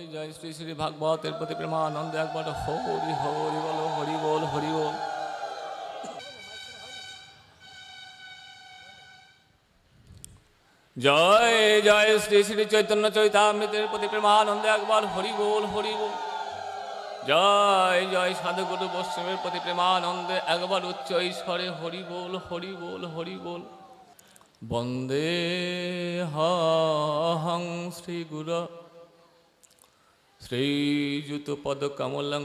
জয় জয় শ্রী শ্রী ভাগবতের প্রতি প্রেমানন্দে একবার হরি হরি বল হরি বল হরি বল জয় জয় শ্রী শ্রী চৈতন্য চৈতামৃতের প্রতি প্রেমানন্দে একবার হরি বল হরি বল জয় জয় সাধুগুরু বৈষ্ণবের প্রতি প্রেমানন্দে একবার উচ্চ ঈশ্বরে হরি বল হরি বল হরি বল বন্দে হং শ্রী গুরু শ্রীযুতপদকমলং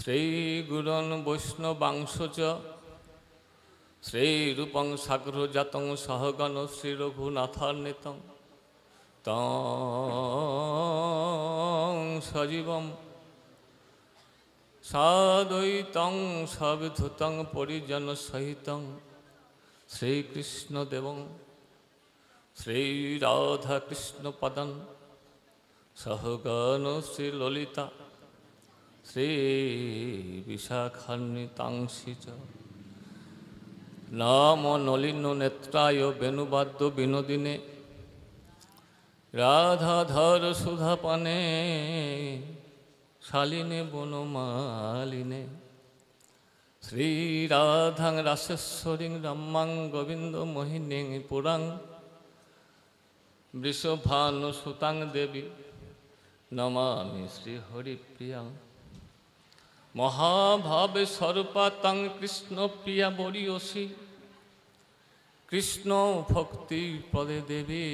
শ্রীগুরন বৈষ্ণবাংশ শ্রীরূপ শ্রীরূপং সাগ্রজাতং সহগণ শ্রীরঘুনাথান্বিতং সজীব সদৈত সবিধুতং পরিজন সহিতং শ্রীকৃষ্ণদেবং শ্রীরাধাকৃষ্ণপদন সহগণশ্রী ললিতা বিশাখান্বিতাংশী চ নাম নলিন নেত্রায় বেণুবাদ্য বিনোদিনে রাধাধর পানে শালিনে বনমালিনে শ্রীরাধাং রাশেশ্বরীং রাম্মাং গোবিন্দ মোহিনী পুরাং সুতাং দেবী নমামি শ্রীহরিপ্রিয়াং মহাভাব স্বরূপাং কৃষ্ণ প্রিয়া বরিয়সী কৃষ্ণ ভক্তি পদে দেবী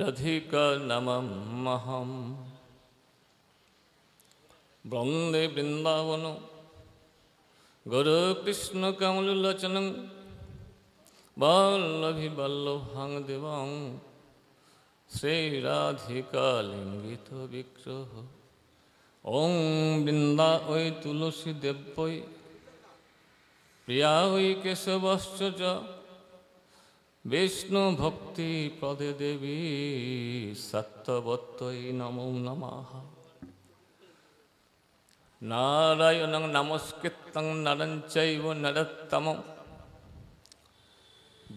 রাধিকা নমহম বন্দে বৃন্দাবন গৌরব কৃষ্ণ কমলোচন বাল্লভি বাল্লভাং দেবাং শ্রীরাধিকা লিঙ্গিত বিগ্রহ ওং বৃন্দা ওই তুলসী দেব্যই প্রিয়া ওই কেশবশ্চ বিষ্ণু ভক্তি প্রদে দেবী সত্যবত্তই নম নমঃ নারায়ণং নমস্কৃত্যং নরঞ্চৈব নরত্তমম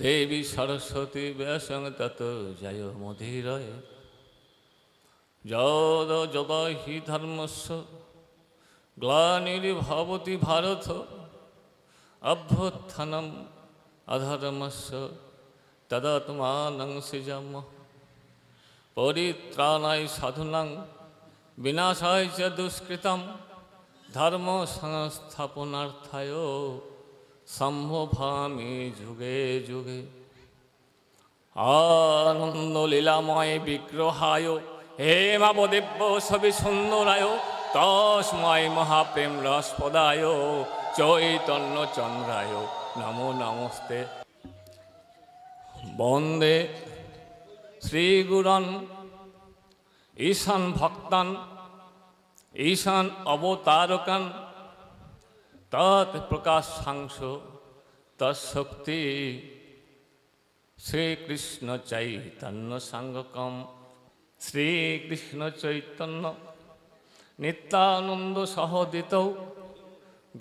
দেবী সরস্বতী ব্যাসং তত জয় মধিরয় যদ যদাহি ধর্মস্ব গ্লানির্ভবতি ভারত অভ্যুত্থানম অধর্মস্ব তদাত্মানং সৃজম পরিত্রাণায় সাধুনাং বিনাশায় চ দুষ্কৃতম ধর্ম সংস্থাপনার্থায় সম্ভবামি যুগে যুগে আনন্দ লীলাময় বিগ্রহায় হেমাব দিব্য সবি সুন্দরায় তস্ময় মহাপ্রেম রসপদায় চৈতন্য চন্দ্রায় নমো নমস্তে বন্দে শ্রীগুরন ঈশান ভক্তান ঈশান অবতারকান तत् प्रकाशांश तत्शक्ति श्रीकृष्ण चैतन्य सांगक श्रीकृष्ण चैतन्य नितानंद सहोदित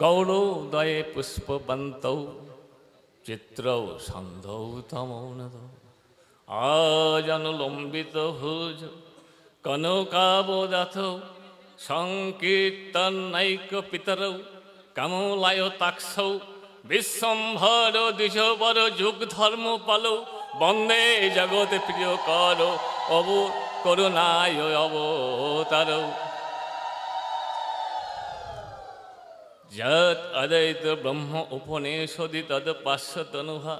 गौरोदय पुष्पवंत चित्रौ सन्धौ तमौनद आजनलम्बित भोज कनौकाबोदाथ संकीर्तनैक पितरौ কামলায় তাকসৌ বিশ্বম্ভর দ্বিজবর যুগ ধর্ম পালো বন্দে জগতে প্রিয় কর অব করুণায় অবতার যত অদৈত ব্রহ্ম উপনিষদি তদ পার্শ্বতনুভা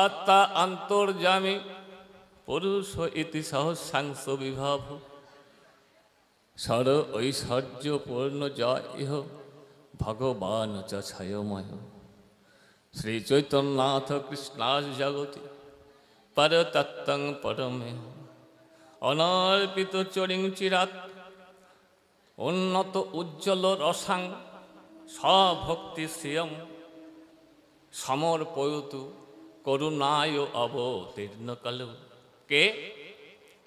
আত্মা অন্তর্যামী পুরুষ ইতি সহসাংস বিভাব সর ঐশ্বর্যপূর্ণ জয় ইহ ভগবান চ শ্রী চৈতন্যনাথ কৃষ্ণাস জগতি পরতত্তং পরমে অনর্পিত চিরাত উন্নত উজ্জ্বল রসাং সভক্তি শ্রিয়ম সমর্পয়তু করুণায় অবতীর্ণ কাল কে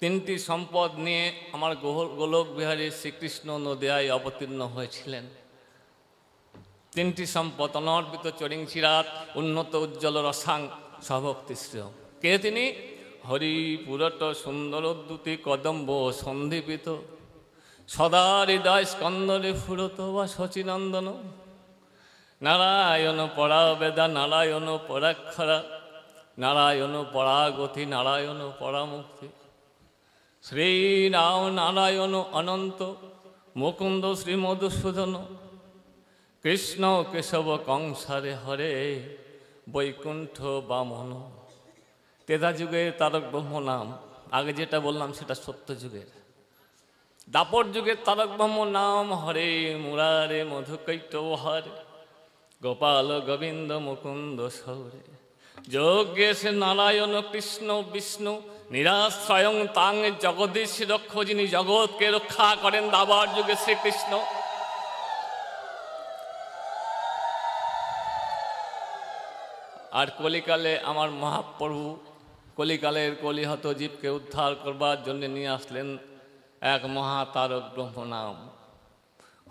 তিনটি সম্পদ নিয়ে আমার গোলক বিহারী শ্রীকৃষ্ণ নদিয়ায় অবতীর্ণ হয়েছিলেন তিনটি সম্পদ অনর্পিত চরিং চিরাত উন্নত উজ্জ্বল রসাং সভক্তিশ্র কে তিনি হরি পুরট সুন্দর উদ্যুতি কদম্ব সন্ধিপিত সদা হৃদয় স্কন্দরে ফুরত বা শচীনন্দন নারায়ণ পরা বেদা নারায়ণ পরাক্ষরা নারায়ণ গতি নারায়ণ পরামুক্তি শ্রীরাম নারায়ণ অনন্ত মুকুন্দ শ্রী মধুসূদন কৃষ্ণ কেশব কংসারে হরে বৈকুণ্ঠ বামন তেদা যুগের তারক ব্রহ্ম নাম আগে যেটা বললাম সেটা সত্য যুগের দাপর যুগের তারক ব্রহ্ম নাম হরে মুরারে মধুকৈত হরে গোপাল গোবিন্দ মুকুন্দ সৌরে যোগেশ নারায়ণ কৃষ্ণ বিষ্ণু নিরাশ্রয়ং তাং জগদীশ রক্ষ যিনি জগৎকে রক্ষা করেন দাবার যুগে শ্রীকৃষ্ণ আর কলিকালে আমার মহাপ্রভু কলিকালের কলিহত জীবকে উদ্ধার করবার জন্য নিয়ে আসলেন এক মহাতারক ব্রহ্ম নাম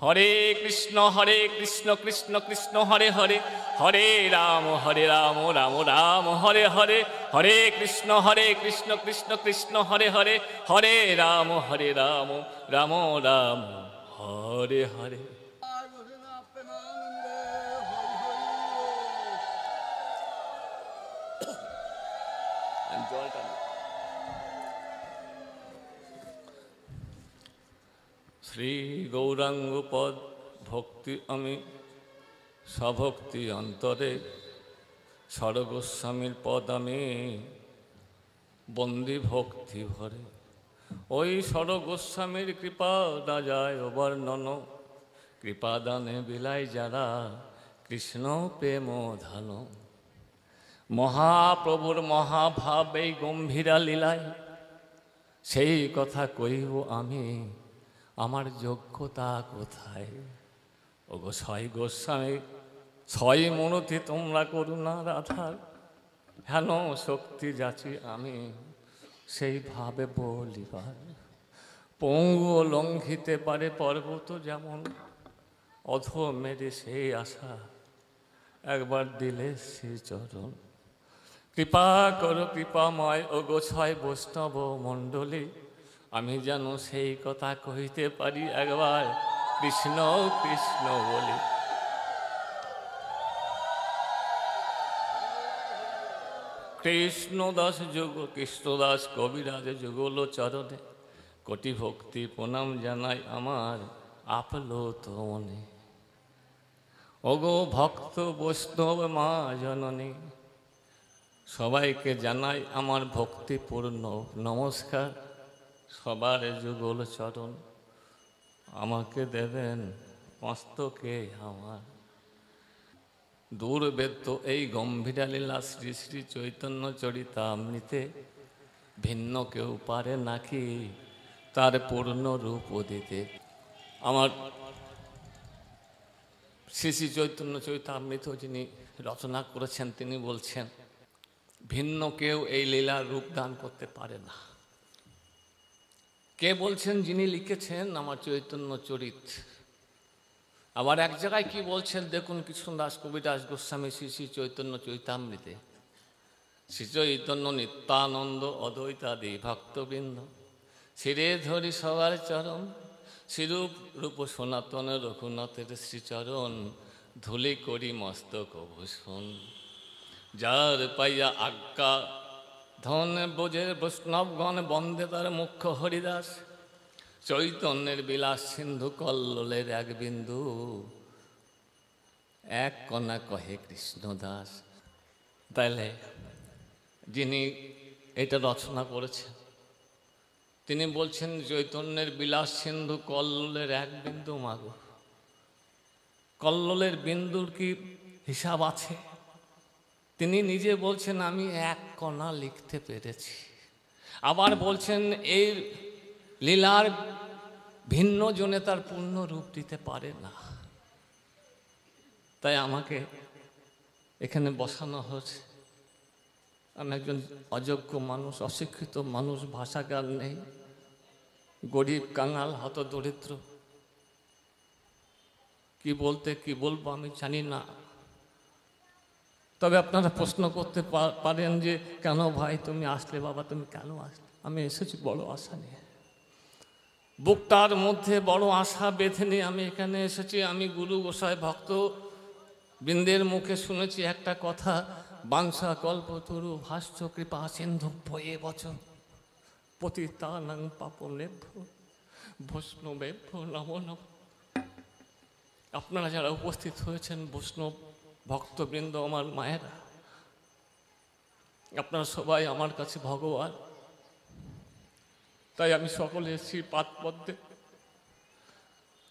হরে কৃষ্ণ হরে কৃষ্ণ কৃষ্ণ কৃষ্ণ হরে হরে হরে রাম হরে রাম রাম রাম হরে হরে হরে কৃষ্ণ হরে কৃষ্ণ কৃষ্ণ কৃষ্ণ হরে হরে হরে রাম হরে রাম রাম রাম হরে হরে শ্রী গৌরাঙ্গপদ ভক্তি আমি স্বভক্তি অন্তরে সরগোস্বামীর পদ আমি বন্দি ভক্তি ভরে ওই সরগোস্বামীর কৃপা রাজায় অবর্ণন কৃপাদানে বিলাই যারা কৃষ্ণ প্রেম ধান মহাপ্রভুর মহাভাব এই গম্ভীরা লীলায় সেই কথা কইব আমি আমার যোগ্যতা কোথায় ওগো ছয় গোস্বামী ছয় মনতে তোমরা করুণা রাধার হেন শক্তি যাচি আমি সেইভাবে বলিবার পঙ্গু লঙ্ঘিতে পারে পর্বত যেমন অধ মেরে সেই আশা একবার দিলে সে চরণ কৃপা করো কৃপাময় ও গোছয় বৈষ্ণব মণ্ডলী আমি যেন সেই কথা কহিতে পারি একবার কৃষ্ণ কৃষ্ণ বলে কৃষ্ণদাস যুগ কৃষ্ণদাস কবিরাজ যুগল চরণে কোটি ভক্তি প্রণাম জানাই আমার আপলো মনে ওগো ভক্ত বৈষ্ণব মা জননী সবাইকে জানাই আমার ভক্তিপূর্ণ নমস্কার সবার যুগল চরণ আমাকে দেবেন মস্তকে আমার বেদ্য এই গম্ভীরা লীলা শ্রী শ্রী চৈতন্য মৃতে ভিন্ন কেউ পারে নাকি তার পূর্ণ রূপ দিতে আমার শ্রী শ্রী চৈতন্য চরিতামৃত যিনি রচনা করেছেন তিনি বলছেন ভিন্ন কেউ এই লীলার রূপ দান করতে পারে না কে বলছেন যিনি লিখেছেন আমার চৈতন্য চরিত আবার এক জায়গায় কি বলছেন দেখুন কৃষ্ণ দাস কবিদাস গোস্বামী শ্রী শ্রী চৈতন্য চৈতামৃতে শ্রী চৈতন্য নিত্যানন্দ অদ্বৈতাদি ভক্তবৃন্দ শিরে ধরি সবার চরণ শ্রীরূপ রূপ সনাতন রঘুনাথের শ্রীচরণ ধুলি করি মস্তক ভূষণ যার পাইয়া আজ্ঞা ধন বোঝে বৈষ্ণবগণ বন্দে তার মুখ্য হরিদাস চৈতন্যের বিলাস সিন্ধু কল্লোলের এক বিন্দু এক কণা কহে কৃষ্ণদাস তাহলে যিনি এটা রচনা করেছেন তিনি বলছেন চৈতন্যের বিলাস সিন্ধু কল্লোলের এক বিন্দু মাগো কল্লোলের বিন্দুর কি হিসাব আছে তিনি নিজে বলছেন আমি এক কণা লিখতে পেরেছি আবার বলছেন এই লীলার ভিন্ন জনে তার পূর্ণ রূপ দিতে পারে না তাই আমাকে এখানে বসানো হয়েছে আমি একজন অযোগ্য মানুষ অশিক্ষিত মানুষ ভাষাকার নেই গরিব কাঙাল হত দরিদ্র কি বলতে কি বলবো আমি জানি না তবে আপনারা প্রশ্ন করতে পারেন যে কেন ভাই তুমি আসলে বাবা তুমি কেন আসলে আমি এসেছি বড় আশা নিয়ে বুকটার মধ্যে বড় আশা বেঁধে নিয়ে আমি এখানে এসেছি আমি গুরু গোসাই ভক্ত বৃন্দের মুখে শুনেছি একটা কথা বাংসা কল্প তরু ভাষ্য কৃপা সিন্ধু ভয়ে বচন পতি তানাং পাপনেভ্য বৈষ্ণবেভ্য নম নম আপনারা যারা উপস্থিত হয়েছেন বৈষ্ণব ভক্তবৃন্দ আমার মায়েরা আপনারা সবাই আমার কাছে ভগবান তাই আমি সকলের পাত পদ্মে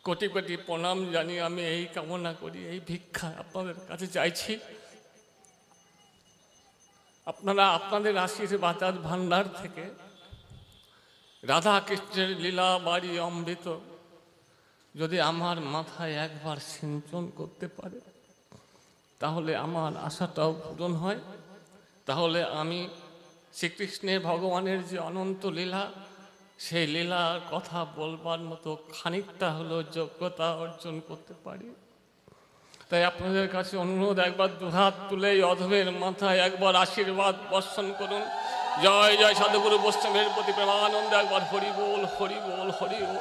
কোটি কোটি প্রণাম জানি আমি এই কামনা করি এই ভিক্ষা আপনাদের কাছে চাইছি আপনারা আপনাদের আশীর্বাদ ভান্ডার থেকে রাধা কৃষ্ণের লীলা বাড়ি অমৃত যদি আমার মাথায় একবার সিঞ্চন করতে পারে তাহলে আমার আশাটাও পূরণ হয় তাহলে আমি শ্রীকৃষ্ণের ভগবানের যে অনন্ত লীলা সেই লীলার কথা বলবার মতো খানিকটা হলো যোগ্যতা অর্জন করতে পারি তাই আপনাদের কাছে অনুরোধ একবার দুহাত তুলে অধবের মাথায় একবার আশীর্বাদ বর্ষণ করুন জয় জয় সাধুগুরু বৈষ্ণবের প্রতি প্রেমানন্দ একবার হরি বল হরি বল হরি বল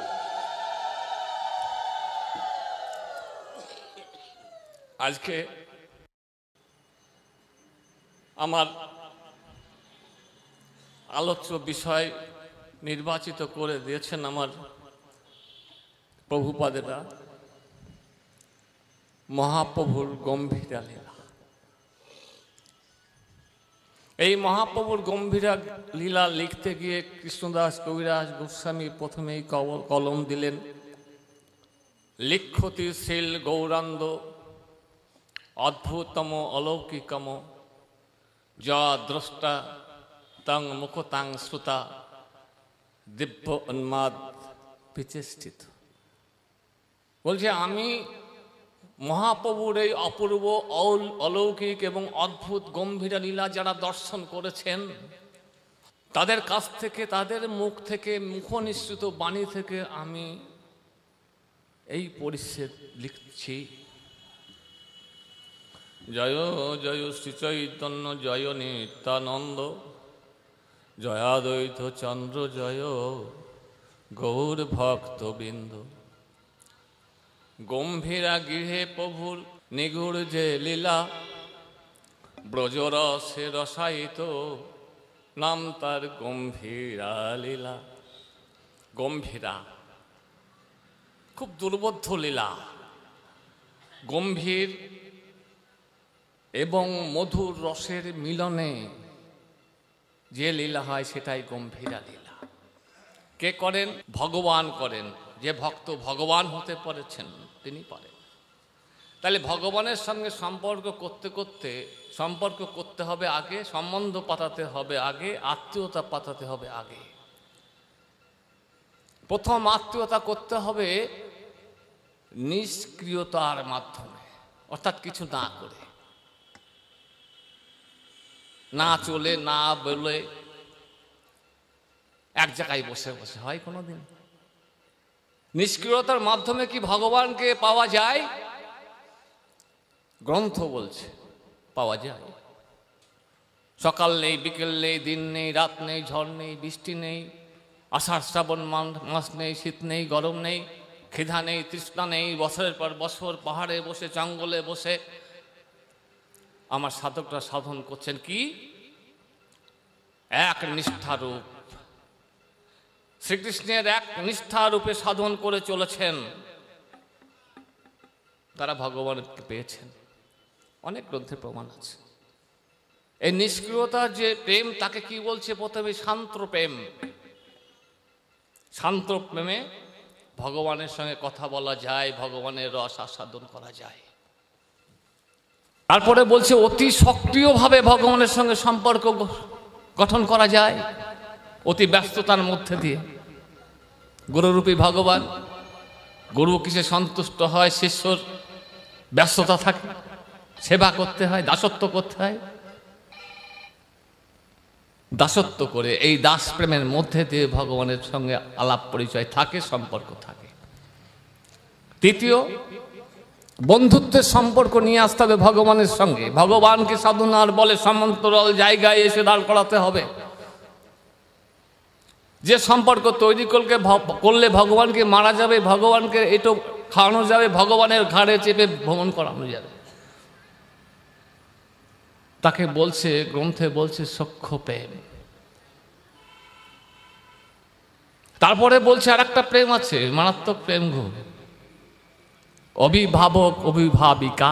আজকে আমার আলোচ্য বিষয় নির্বাচিত করে দিয়েছেন আমার প্রভুপাদেরা মহাপ্রভুর গম্ভীরা লীলা এই মহাপ্রভুর গম্ভীরা লীলা লিখতে গিয়ে কৃষ্ণদাস কবিরাজ গোস্বামী প্রথমেই কলম দিলেন লিক্ষতিশীল গৌরাঙ্গ অদ্ভুতম অলৌকিকম য দ্রষ্টা তং মুখতাং শ্রুতা দিব্য উন্মাদ বিচেষ্টিত বলছে আমি মহাপ্রভুর এই অপূর্ব অলৌকিক এবং অদ্ভুত গম্ভীরা লীলা যারা দর্শন করেছেন তাদের কাছ থেকে তাদের মুখ থেকে মুখ নিঃসৃত বাণী থেকে আমি এই পরিচ্ছেদ লিখছি জয় জয় শ্রীচৈতন্য জয় নিত্যানন্দ জয়াদ্বৈত চন্দ্র জয় গৌর ভক্তবৃন্দ গম্ভীরা গৃহে প্রভুর নিগুড় যে লীলা ব্রজরসে রসায়িত নাম তার গম্ভীরা লীলা গম্ভীরা খুব দুর্বোধ্য লীলা গম্ভীর এবং মধুর রসের মিলনে যে লীলা হয় সেটাই গম্ভীরা লীলা কে করেন ভগবান করেন যে ভক্ত ভগবান হতে পারেছেন তিনি পারেন তাহলে ভগবানের সঙ্গে সম্পর্ক করতে করতে সম্পর্ক করতে হবে আগে সম্বন্ধ পাতাতে হবে আগে আত্মীয়তা পাতাতে হবে আগে প্রথম আত্মীয়তা করতে হবে নিষ্ক্রিয়তার মাধ্যমে অর্থাৎ কিছু না করে না চলে না বলে এক জায়গায় বসে বসে হয় কোনোদিন নিষ্ক্রিয়তার মাধ্যমে কি ভগবানকে পাওয়া যায় গ্রন্থ বলছে পাওয়া যায় সকাল নেই বিকেল নেই দিন নেই রাত নেই ঝড় নেই বৃষ্টি নেই আষাঢ় শ্রাবণ মাস নেই শীত নেই গরম নেই ক্ষিধা নেই তৃষ্ণা নেই বছরের পর বছর পাহাড়ে বসে জঙ্গলে বসে আমার সাধকরা সাধন করছেন কি এক নিষ্ঠারূপ শ্রীকৃষ্ণের এক নিষ্ঠারূপে সাধন করে চলেছেন তারা ভগবানকে পেয়েছেন অনেক গ্রন্থে প্রমাণ আছে এই নিষ্ক্রিয়তার যে প্রেম তাকে কি বলছে প্রথমে শান্ত প্রেম শান্ত প্রেমে ভগবানের সঙ্গে কথা বলা যায় ভগবানের রস আস্বাদন করা যায় তারপরে বলছে অতি সক্রিয়ভাবে ভগবানের সঙ্গে সম্পর্ক গঠন করা যায় অতি ব্যস্ততার মধ্যে দিয়ে গুরুরূপী ভগবান গুরু কিসে সন্তুষ্ট হয় শিষ্যর ব্যস্ততা থাকে সেবা করতে হয় দাসত্ব করতে হয় দাসত্ব করে এই দাস প্রেমের মধ্যে দিয়ে ভগবানের সঙ্গে আলাপ পরিচয় থাকে সম্পর্ক থাকে তৃতীয় বন্ধুত্বের সম্পর্ক নিয়ে আসতে হবে ভগবানের সঙ্গে ভগবানকে সাধনার বলে সমান্তরাল জায়গায় এসে দাঁড় করাতে হবে যে সম্পর্ক তৈরি করলে করলে ভগবানকে মারা যাবে ভগবানকে এটো খাওয়ানো যাবে ভগবানের ঘাড়ে চেপে ভ্রমণ করানো যাবে তাকে বলছে গ্রন্থে বলছে সক্ষ প্রেম তারপরে বলছে আর একটা প্রেম আছে মারাত্মক প্রেম ঘুম অভিভাবক অভিভাবিকা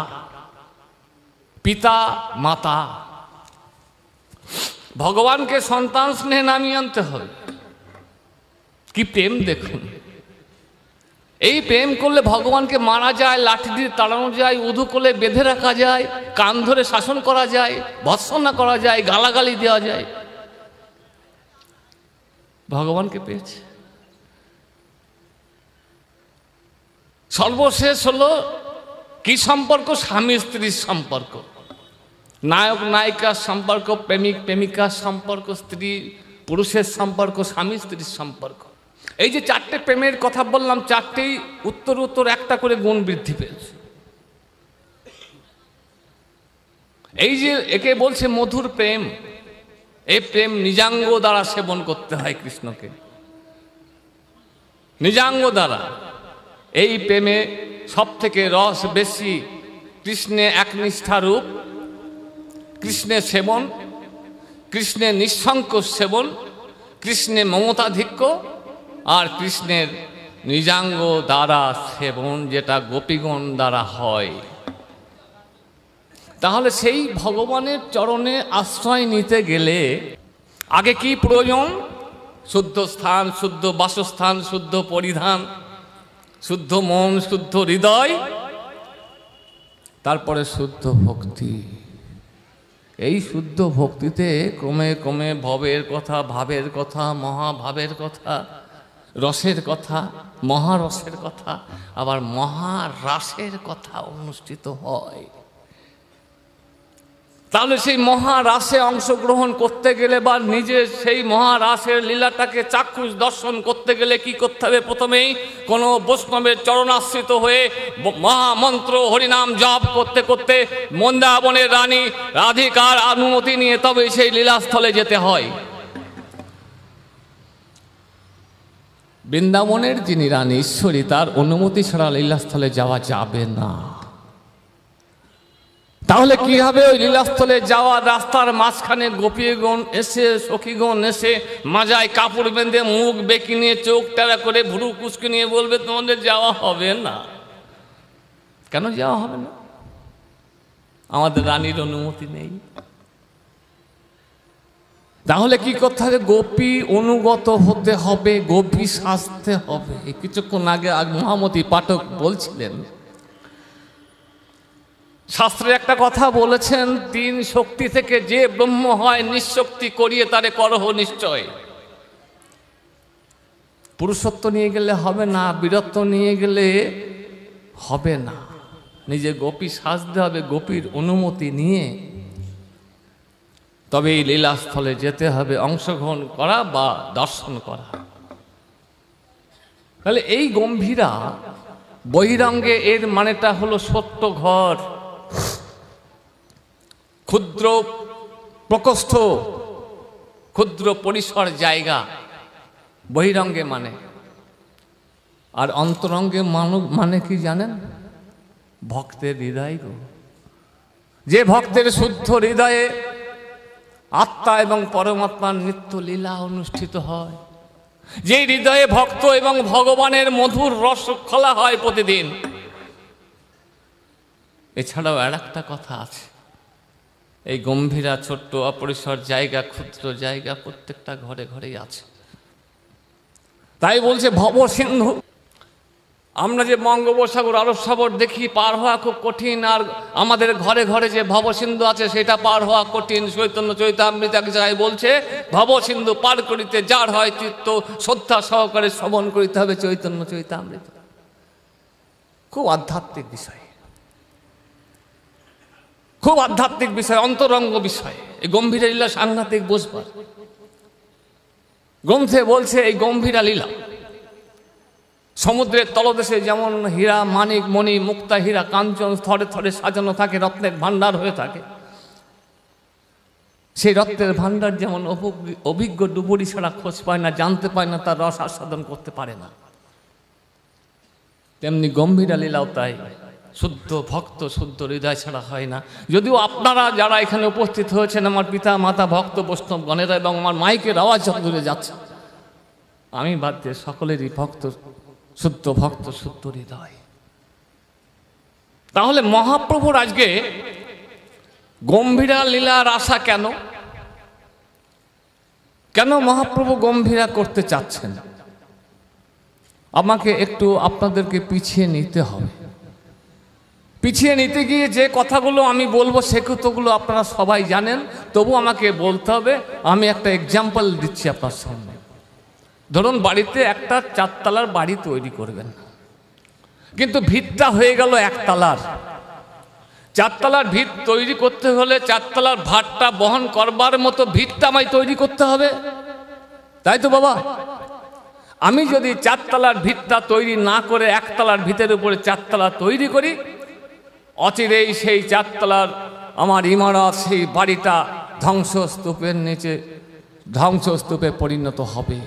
পিতা মাতা ভগবানকে সন্তান স্নেহে নামিয়ে আনতে হয় কি প্রেম দেখুন এই প্রেম করলে ভগবানকে মারা যায় লাঠি দিয়ে তাড়ানো যায় উধু করলে বেঁধে রাখা যায় কান ধরে শাসন করা যায় ভৎসনা করা যায় গালাগালি দেওয়া যায় ভগবানকে পেয়েছে সর্বশেষ হলো কি সম্পর্ক স্বামী স্ত্রীর সম্পর্ক নায়ক নায়িকার সম্পর্ক প্রেমিক প্রেমিকার সম্পর্ক স্ত্রী পুরুষের সম্পর্ক স্বামী স্ত্রীর সম্পর্ক এই যে চারটে প্রেমের কথা বললাম চারটেই উত্তর উত্তর একটা করে গুণ বৃদ্ধি পেয়েছে এই যে একে বলছে মধুর প্রেম এই প্রেম নিজাঙ্গ দ্বারা সেবন করতে হয় কৃষ্ণকে নিজাঙ্গ দ্বারা এই প্রেমে সব থেকে রস বেশি কৃষ্ণে এক রূপ কৃষ্ণে সেবন কৃষ্ণে নিঃসঙ্ক সেবন কৃষ্ণে মমতাধিক্য আর কৃষ্ণের নিজাঙ্গ দ্বারা সেবন যেটা গোপীগণ দ্বারা হয় তাহলে সেই ভগবানের চরণে আশ্রয় নিতে গেলে আগে কি প্রয়োজন শুদ্ধ স্থান শুদ্ধ বাসস্থান শুদ্ধ পরিধান শুদ্ধ মন শুদ্ধ হৃদয় তারপরে শুদ্ধ ভক্তি এই শুদ্ধ ভক্তিতে ক্রমে ক্রমে ভবের কথা ভাবের কথা মহাভাবের কথা রসের কথা মহারসের কথা আবার মহারাসের কথা অনুষ্ঠিত হয় তাহলে সেই মহারাসে অংশগ্রহণ করতে গেলে বা নিজের সেই মহারাসের লীলাটাকে চাক্ষুষ দর্শন করতে গেলে কি করতে হবে প্রথমেই কোনো বৈষ্ণবের চরণাশ্রিত হয়ে মহামন্ত্র হরিনাম জপ করতে করতে মন্দাবনের রানী রাধিকার অনুমতি নিয়ে তবে সেই লীলাস্থলে যেতে হয় বৃন্দাবনের যিনি রানী ঈশ্বরী তার অনুমতি ছাড়া লীলাস্থলে যাওয়া যাবে না তাহলে কি হবে ওই লীলাস্থলে যাওয়ার রাস্তার মাঝখানে গোপীগণ এসে সখীগণ এসে মাজায় কাপড় বেঁধে মুখ বেঁকি নিয়ে চোখ টেরা করে ভুরু কুচকে নিয়ে বলবে তোমাদের যাওয়া হবে না কেন যাওয়া হবে না আমাদের রানীর অনুমতি নেই তাহলে কি করতে হবে গোপী অনুগত হতে হবে গোপী সাজতে হবে কিছুক্ষণ আগে মহামতি পাঠক বলছিলেন শাস্ত্রে একটা কথা বলেছেন তিন শক্তি থেকে যে ব্রহ্ম হয় নিঃশক্তি করিয়ে তারে করহ নিশ্চয় পুরুষত্ব নিয়ে গেলে হবে না বীরত্ব নিয়ে গেলে হবে না নিজে গোপী সাজতে হবে গোপীর অনুমতি নিয়ে তবে এই লীলাস্থলে যেতে হবে অংশগ্রহণ করা বা দর্শন করা তাহলে এই গম্ভীরা বহিরঙ্গে এর মানেটা হলো সত্য ঘর ক্ষুদ্র প্রকোষ্ঠ ক্ষুদ্র পরিসর জায়গা বহিরঙ্গে মানে আর অন্তরঙ্গে মানব মানে কি জানেন ভক্তের হৃদয় গো যে ভক্তের শুদ্ধ হৃদয়ে আত্মা এবং পরমাত্মার নিত্য লীলা অনুষ্ঠিত হয় যে হৃদয়ে ভক্ত এবং ভগবানের মধুর রস খোলা হয় প্রতিদিন এছাড়াও আর একটা কথা আছে এই গম্ভীরা ছোট্ট অপরিসর জায়গা ক্ষুদ্র জায়গা প্রত্যেকটা ঘরে ঘরেই আছে তাই বলছে ভবসিন্ধু আমরা যে বঙ্গোপসাগর আরব সাগর দেখি পার হওয়া খুব কঠিন আর আমাদের ঘরে ঘরে যে ভবসিন্ধু আছে সেটা পার হওয়া কঠিন চৈতন্য চৈতামৃতা যাই বলছে ভবসিন্ধু পার করিতে যার হয় চিত্ত শ্রদ্ধা সহকারে শ্রবণ করিতে হবে চৈতন্য চৈতামৃত খুব আধ্যাত্মিক বিষয় খুব আধ্যাত্মিক বিষয় অন্তরঙ্গ বিষয় এই গম্ভীরা লীলা সাংঘাতিক বসবার গ্রন্থে বলছে এই গম্ভীরা লীলা সমুদ্রের তলদেশে যেমন হীরা মানিক মণি মুক্তা হীরা কাঞ্চন থরে থরে সাজানো থাকে রত্নের ভান্ডার হয়ে থাকে সেই রক্তের ভান্ডার যেমন অভিজ্ঞ ডুবুরি ছাড়া খোঁজ পায় না জানতে পায় না তার রস আস্বাদন করতে পারে না তেমনি গম্ভীরা লীলাও তাই শুদ্ধ ভক্ত শুদ্ধ হৃদয় ছাড়া হয় না যদিও আপনারা যারা এখানে উপস্থিত হয়েছেন আমার পিতা মাতা ভক্ত বৈষ্ণব গণেরা এবং আমার মাইকের আওয়াজ দূরে যাচ্ছে আমি বাদ দিয়ে সকলেরই ভক্ত শুদ্ধ ভক্ত শুদ্ধ হৃদয় তাহলে মহাপ্রভুর আজকে গম্ভীরা লীলার আশা কেন কেন মহাপ্রভু গম্ভীরা করতে চাচ্ছেন আমাকে একটু আপনাদেরকে পিছিয়ে নিতে হবে পিছিয়ে নিতে গিয়ে যে কথাগুলো আমি বলবো সে কথাগুলো আপনারা সবাই জানেন তবু আমাকে বলতে হবে আমি একটা এক্সাম্পল দিচ্ছি আপনার সামনে ধরুন বাড়িতে একটা চারতলার বাড়ি তৈরি করবেন কিন্তু ভিতটা হয়ে গেল একতলার চারতলার ভিত তৈরি করতে হলে চারতলার ভাতটা বহন করবার মতো ভিতটা আমায় তৈরি করতে হবে তাই তো বাবা আমি যদি চারতলার ভিতটা তৈরি না করে একতলার ভিতের উপরে চারতলা তৈরি করি অচিরেই সেই চারতলার আমার ইমারত সেই বাড়িটা ধ্বংসস্তূপের নিচে ধ্বংসস্তূপে পরিণত হবে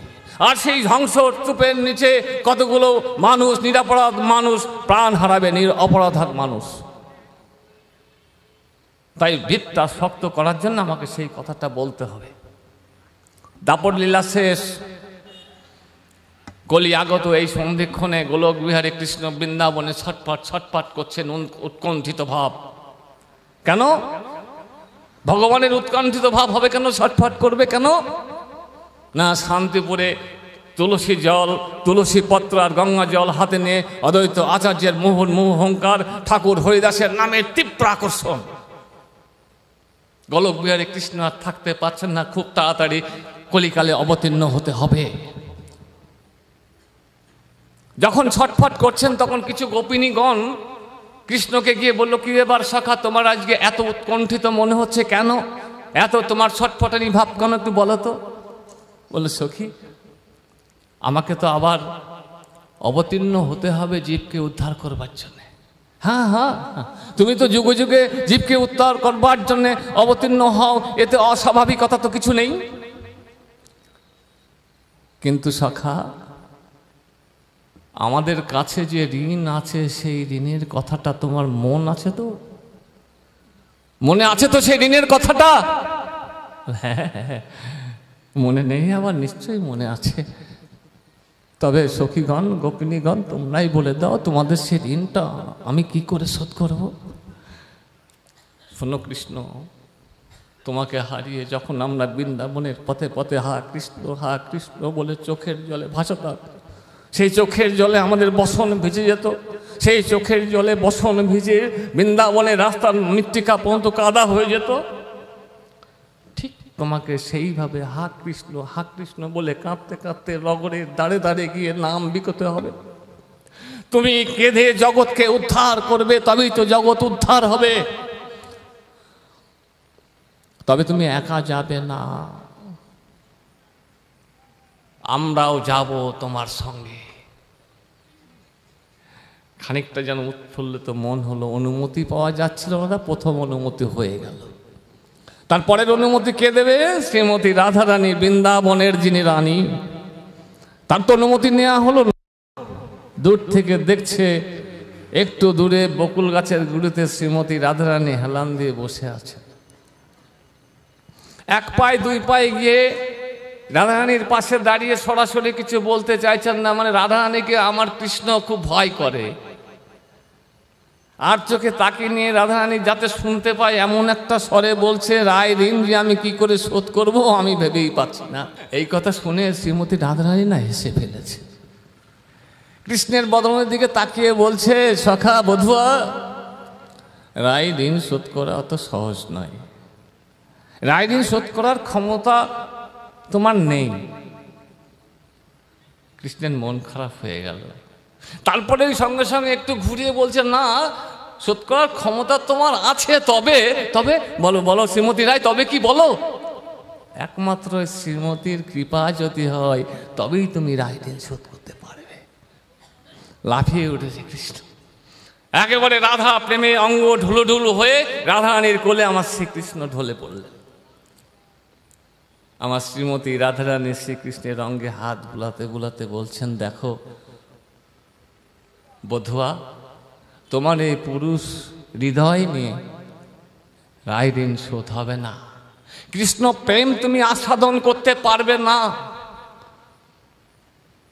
আর সেই ধ্বংসস্তূপের নিচে কতগুলো মানুষ নিরাপরাধ মানুষ প্রাণ হারাবে নির অপরাধাত মানুষ তাই বৃত্তা শক্ত করার জন্য আমাকে সেই কথাটা বলতে হবে দাপট লীলা শেষ আগত এই সন্ধিক্ষণে গোলকবিহারে কৃষ্ণ বৃন্দাবনে ছটফট ছটফট করছে উৎকণ্ঠিত ভাব কেন ভগবানের উৎকণ্ঠিত ভাব হবে কেন ছটফট করবে কেন না শান্তিপুরে তুলসী জল তুলসী পত্র আর গঙ্গা জল হাতে নিয়ে অদ্বৈত আচার্যের মোহন মোহংকার ঠাকুর হরিদাসের নামে তীব্র আকর্ষণ গোলকবিহারে কৃষ্ণ আর থাকতে পারছেন না খুব তাড়াতাড়ি কলিকালে অবতীর্ণ হতে হবে যখন ছটফট করছেন তখন কিছু গোপিনীগণ কৃষ্ণকে গিয়ে বললো কি এবার শাখা তোমার আজকে এত উৎকণ্ঠিত মনে হচ্ছে কেন এত তোমার ছটফটানি ভাব কেন একটু বলো তো বললো সখী আমাকে তো আবার অবতীর্ণ হতে হবে জীবকে উদ্ধার করবার জন্যে হ্যাঁ হ্যাঁ তুমি তো যুগে যুগে জীবকে উদ্ধার করবার জন্যে অবতীর্ণ হও এতে অস্বাভাবিকতা তো কিছু নেই কিন্তু শাখা আমাদের কাছে যে ঋণ আছে সেই ঋণের কথাটা তোমার মন আছে তো মনে আছে তো সেই ঋণের কথাটা হ্যাঁ, হ্যাঁ, হ্যাঁ মনে নেই আবার নিশ্চয়ই মনে আছে তবে সখীগণ গোপিনীগণ তোমরাই বলে দাও তোমাদের সেই ঋণটা আমি কি করে শোধ করব কৃষ্ণ তোমাকে হারিয়ে যখন আমরা বৃন্দাবনের পথে পথে হা কৃষ্ণ হা কৃষ্ণ বলে চোখের জলে ভাসাতাম সেই চোখের জলে আমাদের বসন ভিজে যেত সেই চোখের জলে বসন ভিজে বৃন্দাবনে রাস্তার মৃত্তিকা পর্যন্ত কাদা হয়ে যেত ঠিক তোমাকে সেইভাবে হা কৃষ্ণ হা কৃষ্ণ বলে কাঁদতে কাঁদতে লগরে দাঁড়ে দাঁড়ে গিয়ে নাম বিকতে হবে তুমি কেঁধে জগৎকে উদ্ধার করবে তবেই তো জগৎ উদ্ধার হবে তবে তুমি একা যাবে না আমরাও যাব তোমার সঙ্গে খানিকটা যেন উৎফুল্লিত মন হলো অনুমতি পাওয়া যাচ্ছিল না প্রথম অনুমতি হয়ে গেল তারপরের অনুমতি কে দেবে শ্রীমতী রাধারানী বৃন্দাবনের যিনি রানী তার তো অনুমতি নেওয়া হলো দূর থেকে দেখছে একটু দূরে বকুল গাছের গুড়িতে শ্রীমতী রাধারানী হেলান দিয়ে বসে আছে এক পায়ে দুই পায়ে গিয়ে রাধারানীর পাশে দাঁড়িয়ে সরাসরি কিছু বলতে চাইছেন না মানে রাধারানীকে আমার কৃষ্ণ খুব ভয় করে আর চোখে তাকে নিয়ে রাধারানী যাতে শুনতে পায় এমন একটা স্বরে বলছে রায় ঋণ যে আমি কি করে শোধ করব আমি ভেবেই পাচ্ছি না এই কথা শুনে শ্রীমতী রাধারানী না হেসে ফেলেছে কৃষ্ণের বদনের দিকে তাকিয়ে বলছে সখা বধুয়া রায় ঋণ শোধ করা অত সহজ নয় রায় ঋণ শোধ করার ক্ষমতা তোমার নেই কৃষ্ণের মন খারাপ হয়ে গেল তারপরে সঙ্গে সঙ্গে একটু ঘুরিয়ে বলছে না শোধ করার ক্ষমতা তোমার আছে তবে তবে বলো বলো শ্রীমতী রায় তবে কি বলো একমাত্র শ্রীমতীর কৃপা যদি হয় তবেই তুমি রায় দিন শোধ করতে পারবে লাফিয়ে উঠেছে কৃষ্ণ একেবারে রাধা প্রেমে অঙ্গ ঢুলুঢুলু হয়ে রাধারানীর কোলে আমার শ্রীকৃষ্ণ ঢলে পড়লেন আমার শ্রীমতী রাধারানী শ্রীকৃষ্ণের অঙ্গে হাত বুলাতে বুলাতে বলছেন দেখো বধুয়া তোমার এই পুরুষ হৃদয় নিয়ে রায় দিন শোধ হবে না কৃষ্ণ প্রেম তুমি আস্বাদন করতে পারবে না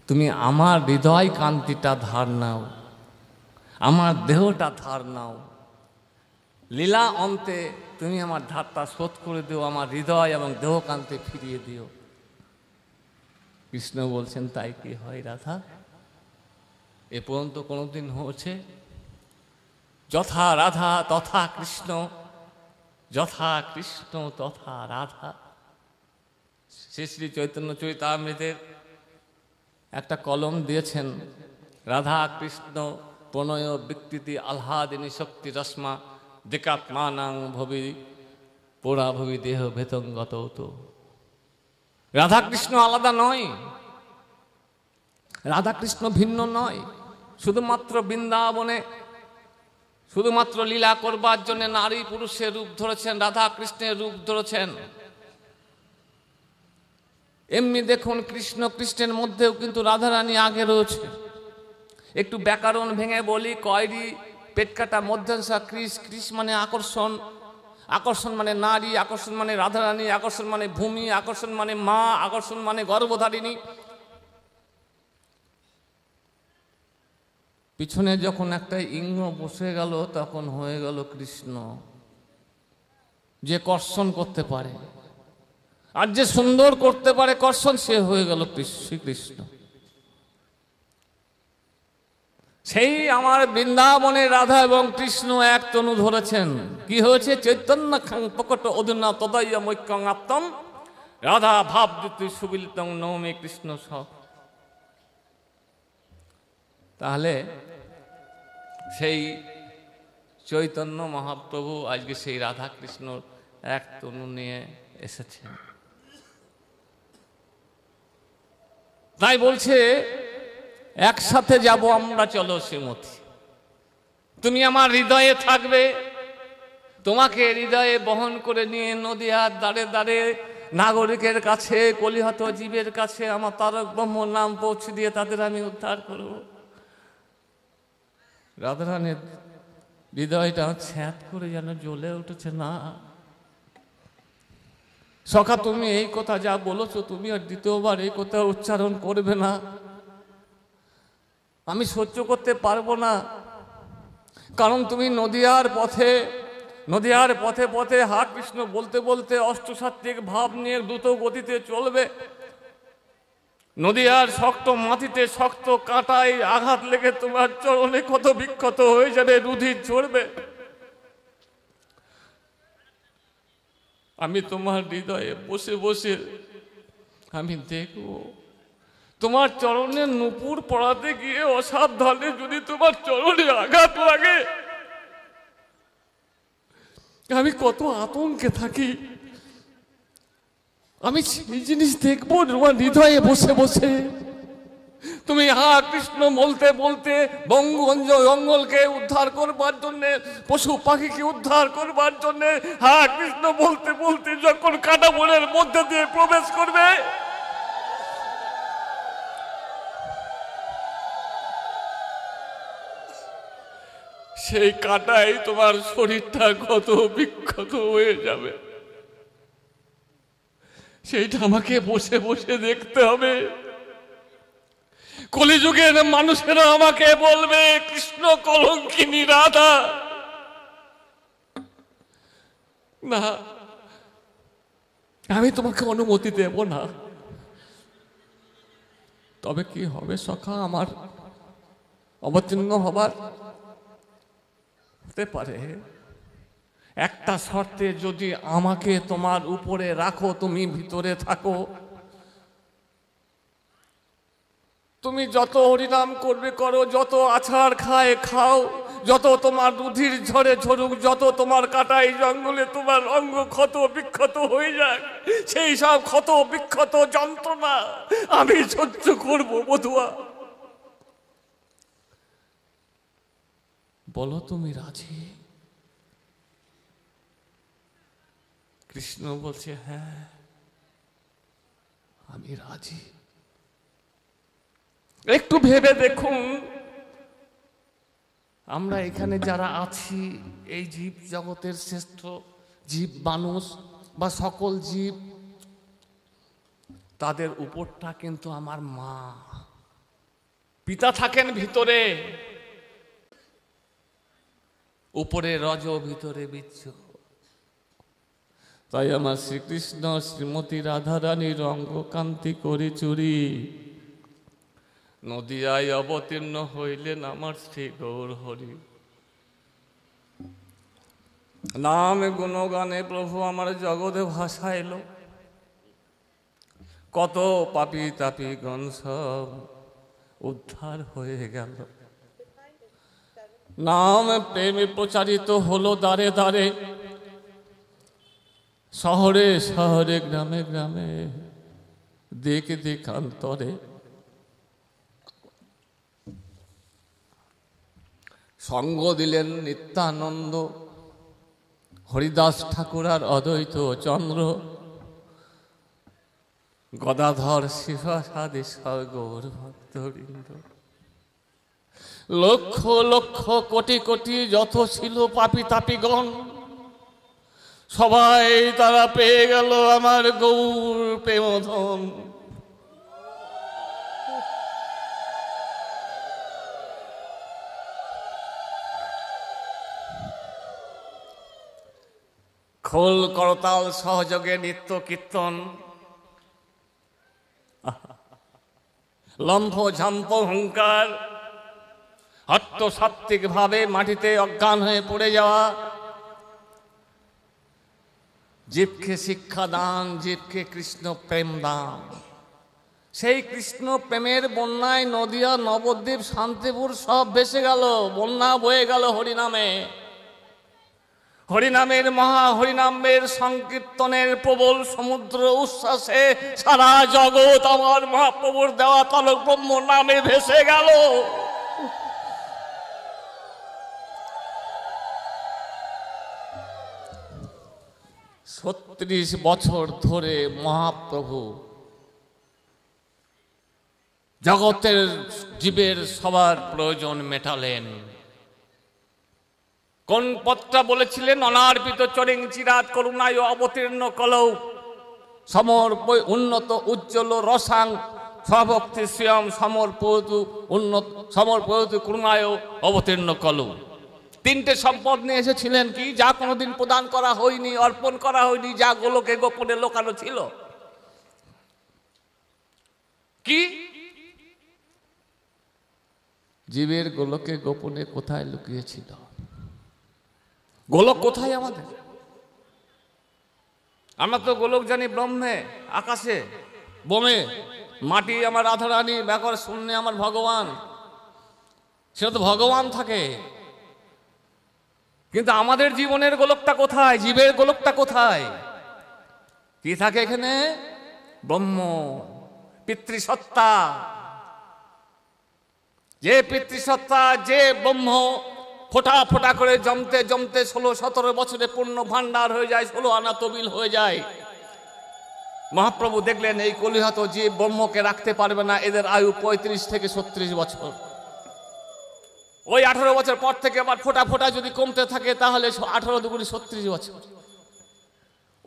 তুমি আমার হৃদয় কান্তিটা ধার নাও আমার দেহটা ধার নাও লীলা অন্তে তুমি আমার ধারটা শোধ করে দিও আমার হৃদয় এবং দেহকান্তে ফিরিয়ে দিও কৃষ্ণ বলছেন তাই কি হয় রাধা এ পর্যন্ত কোনোদিন হয়েছে যথা রাধা তথা কৃষ্ণ যথা কৃষ্ণ তথা রাধা শ্রী শ্রী চৈতন্য চৈতামৃতের একটা কলম দিয়েছেন রাধা কৃষ্ণ প্রণয় বিকৃতি আহ্লাদিনী শক্তি রশ্মা দিকাত্মানাং ভবি পোড়া ভবি দেহ ভেতঙ্গত তো রাধাকৃষ্ণ আলাদা নয় রাধাকৃষ্ণ ভিন্ন নয় শুধুমাত্র বৃন্দাবনে শুধুমাত্র লীলা করবার জন্য নারী পুরুষের রূপ ধরেছেন রাধা কৃষ্ণের রূপ ধরেছেন এমনি দেখুন কৃষ্ণ কৃষ্ণের মধ্যেও কিন্তু রাধারানী আগে রয়েছে একটু ব্যাকরণ ভেঙে বলি কয়রি পেটকাটা মধ্যাংশা কৃষ কৃষ মানে আকর্ষণ আকর্ষণ মানে নারী আকর্ষণ মানে রাধারানী আকর্ষণ মানে ভূমি আকর্ষণ মানে মা আকর্ষণ মানে গর্ভধারিণী পিছনে যখন একটা ইঙ্গ বসে গেল তখন হয়ে গেল কৃষ্ণ যে কর্ষণ করতে পারে আর যে সুন্দর করতে পারে কর্ষণ সে হয়ে গেল শ্রীকৃষ্ণ সেই আমার বৃন্দাবনে রাধা এবং কৃষ্ণ এক তনু ধরেছেন কি হয়েছে চৈতন্য প্রকট অধুনা তদয় ঐক্যং আত্মম রাধা ভাব দ্যুতি সুবিলিতং নৌমে কৃষ্ণ সব তাহলে সেই চৈতন্য মহাপ্রভু আজকে সেই রাধা এক তনু নিয়ে এসেছেন তাই বলছে একসাথে যাব আমরা চলো শ্রীমতী তুমি আমার হৃদয়ে থাকবে তোমাকে হৃদয়ে বহন করে নিয়ে নদীয়ার দাঁড়ে দ্বারে নাগরিকের কাছে কলিহত জীবের কাছে আমার তারক ব্রহ্ম নাম পৌঁছে দিয়ে তাদের আমি উদ্ধার করবো রাধারানীর হৃদয়টা ছ্যাঁত করে যেন জ্বলে উঠেছে না সখা তুমি এই কথা যা বলেছো তুমি আর দ্বিতীয়বার এই কথা উচ্চারণ করবে না আমি সহ্য করতে পারবো না কারণ তুমি নদিয়ার পথে নদিয়ার পথে পথে হা কৃষ্ণ বলতে বলতে অষ্টসাত্ত্বিক ভাব নিয়ে দ্রুত গতিতে চলবে নদীয়ার শক্ত মাটিতে শক্ত কাঁটায় আঘাত লেগে তোমার চরণে কত বিক্ষত হয়ে যাবে রুধি ঝরবে আমি তোমার হৃদয়ে বসে বসে আমি দেখব তোমার চরণে নুপুর পড়াতে গিয়ে অসাবধানে যদি তোমার চরণে আঘাত লাগে আমি কত আতঙ্কে থাকি আমি সেই জিনিস দেখবো তোমার হৃদয়ে বসে বসে তুমি হা কৃষ্ণ বলতে বলতে বঙ্গগঞ্জ জঙ্গলকে উদ্ধার করবার জন্যে পশু পাখিকে উদ্ধার করবার জন্যে হা কৃষ্ণ বলতে বলতে যখন কাটা মধ্যে দিয়ে প্রবেশ করবে সেই কাটাই তোমার শরীরটা কত বিক্ষত হয়ে যাবে সেইটা আমাকে বসে বসে দেখতে হবে কলিযুগের মানুষেরা আমাকে বলবে কৃষ্ণ কলঙ্কিনী রাধা না আমি তোমাকে অনুমতি দেব না তবে কি হবে সখা আমার অবতীর্ণ হবার হতে পারে একটা শর্তে যদি আমাকে তোমার উপরে রাখো তুমি ভিতরে থাকো তুমি যত হরিনাম করবে করো যত আছাড় খায় খাও যত তোমার দুধির ঝরে ঝরুক যত তোমার কাটাই জঙ্গলে তোমার অঙ্গ ক্ষত বিক্ষত হয়ে যাক সেই সব ক্ষত বিক্ষত যন্ত্রণা আমি সহ্য করব বধুয়া বলো তুমি রাজি কৃষ্ণ বলছে হ্যাঁ আমি রাজি একটু ভেবে দেখুন আমরা এখানে যারা আছি এই জীব জগতের শ্রেষ্ঠ জীব মানুষ বা সকল জীব তাদের উপরটা কিন্তু আমার মা পিতা থাকেন ভিতরে উপরে রজ ভিতরে বিচ্ছ তাই আমার শ্রীকৃষ্ণ শ্রীমতী রাধারানীর অঙ্গকান্তি করে চুরি নদিয়ায় অবতীর্ণ হইলেন আমার শ্রী গৌর হরি নাম গুণগানে প্রভু আমার জগতে ভাষা এলো কত পাপি তাপি গণ সব উদ্ধার হয়ে গেল নাম প্রেমে প্রচারিত হলো দ্বারে দ্বারে শহরে শহরে গ্রামে গ্রামে দেখে দেখান্তরে সঙ্গ দিলেন নিত্যানন্দ হরিদাস ঠাকুর আর অদ্বৈত চন্দ্র গদাধর শিবাসাদি সর্গৌর ভক্তবৃন্দ লক্ষ লক্ষ কোটি কোটি যত ছিল পাপি তাপিগণ সবাই তারা পেয়ে গেল আমার গৌর প্রেমধন খোল করতাল সহযোগে নিত্য কীর্তন লম্ফ ঝম্প হুঙ্কার ভাবে মাটিতে অজ্ঞান হয়ে পড়ে যাওয়া জীবকে শিক্ষা দান জীবকে কৃষ্ণ প্রেম দান সেই কৃষ্ণ প্রেমের বন্যায় নদিয়া নবদ্বীপ শান্তিপুর সব ভেসে গেল বন্যা বয়ে গেল হরিনামে হরিনামের মহা হরিনামের সংকীর্তনের প্রবল সমুদ্র উচ্ছ্বাসে সারা জগৎ আমার মহাপ্রভুর দেওয়া তলক ব্রহ্ম নামে ভেসে গেল বত্রিশ বছর ধরে মহাপ্রভু জগতের জীবের সবার প্রয়োজন মেটালেন কোন পথটা বলেছিলেন অনার্পিত চরিং চিরাত করুণায় অবতীর্ণ কলৌ সমর উন্নত উজ্জ্বল রসাং স্বভক্তি স্বয়ং সমর্পয়তু উন্নত সমর্পয়তু করুণায় অবতীর্ণ কলৌ তিনটে সম্পদ নিয়ে এসেছিলেন কি যা কোনোদিন প্রদান করা হয়নি অর্পণ করা হয়নি যা গোলকে গোপনে লোকানো ছিল কি জীবের গোলকে গোপনে কোথায় লুকিয়েছিল গোলক কোথায় আমাদের আমরা তো গোলক জানি ব্রহ্মে আকাশে বোমে মাটি আমার রাধারানী ব্যাকর শূন্য আমার ভগবান সেটা তো ভগবান থাকে কিন্তু আমাদের জীবনের গোলকটা কোথায় জীবের গোলকটা কোথায় কি থাকে এখানে ব্রহ্ম পিতৃসত্তা যে পিতৃসত্তা যে ব্রহ্ম ফোটা ফোটা করে জমতে জমতে ষোলো সতেরো বছরে পূর্ণ ভান্ডার হয়ে যায় ষোলো আনা তবিল হয়ে যায় মহাপ্রভু দেখলেন এই কলিহত জীব ব্রহ্মকে রাখতে পারবে না এদের আয়ু পঁয়ত্রিশ থেকে ছত্রিশ বছর ওই আঠারো বছর পর থেকে আবার ফোটা ফোটা যদি কমতে থাকে তাহলে আঠারো দুগুণে ছত্রিশ বছর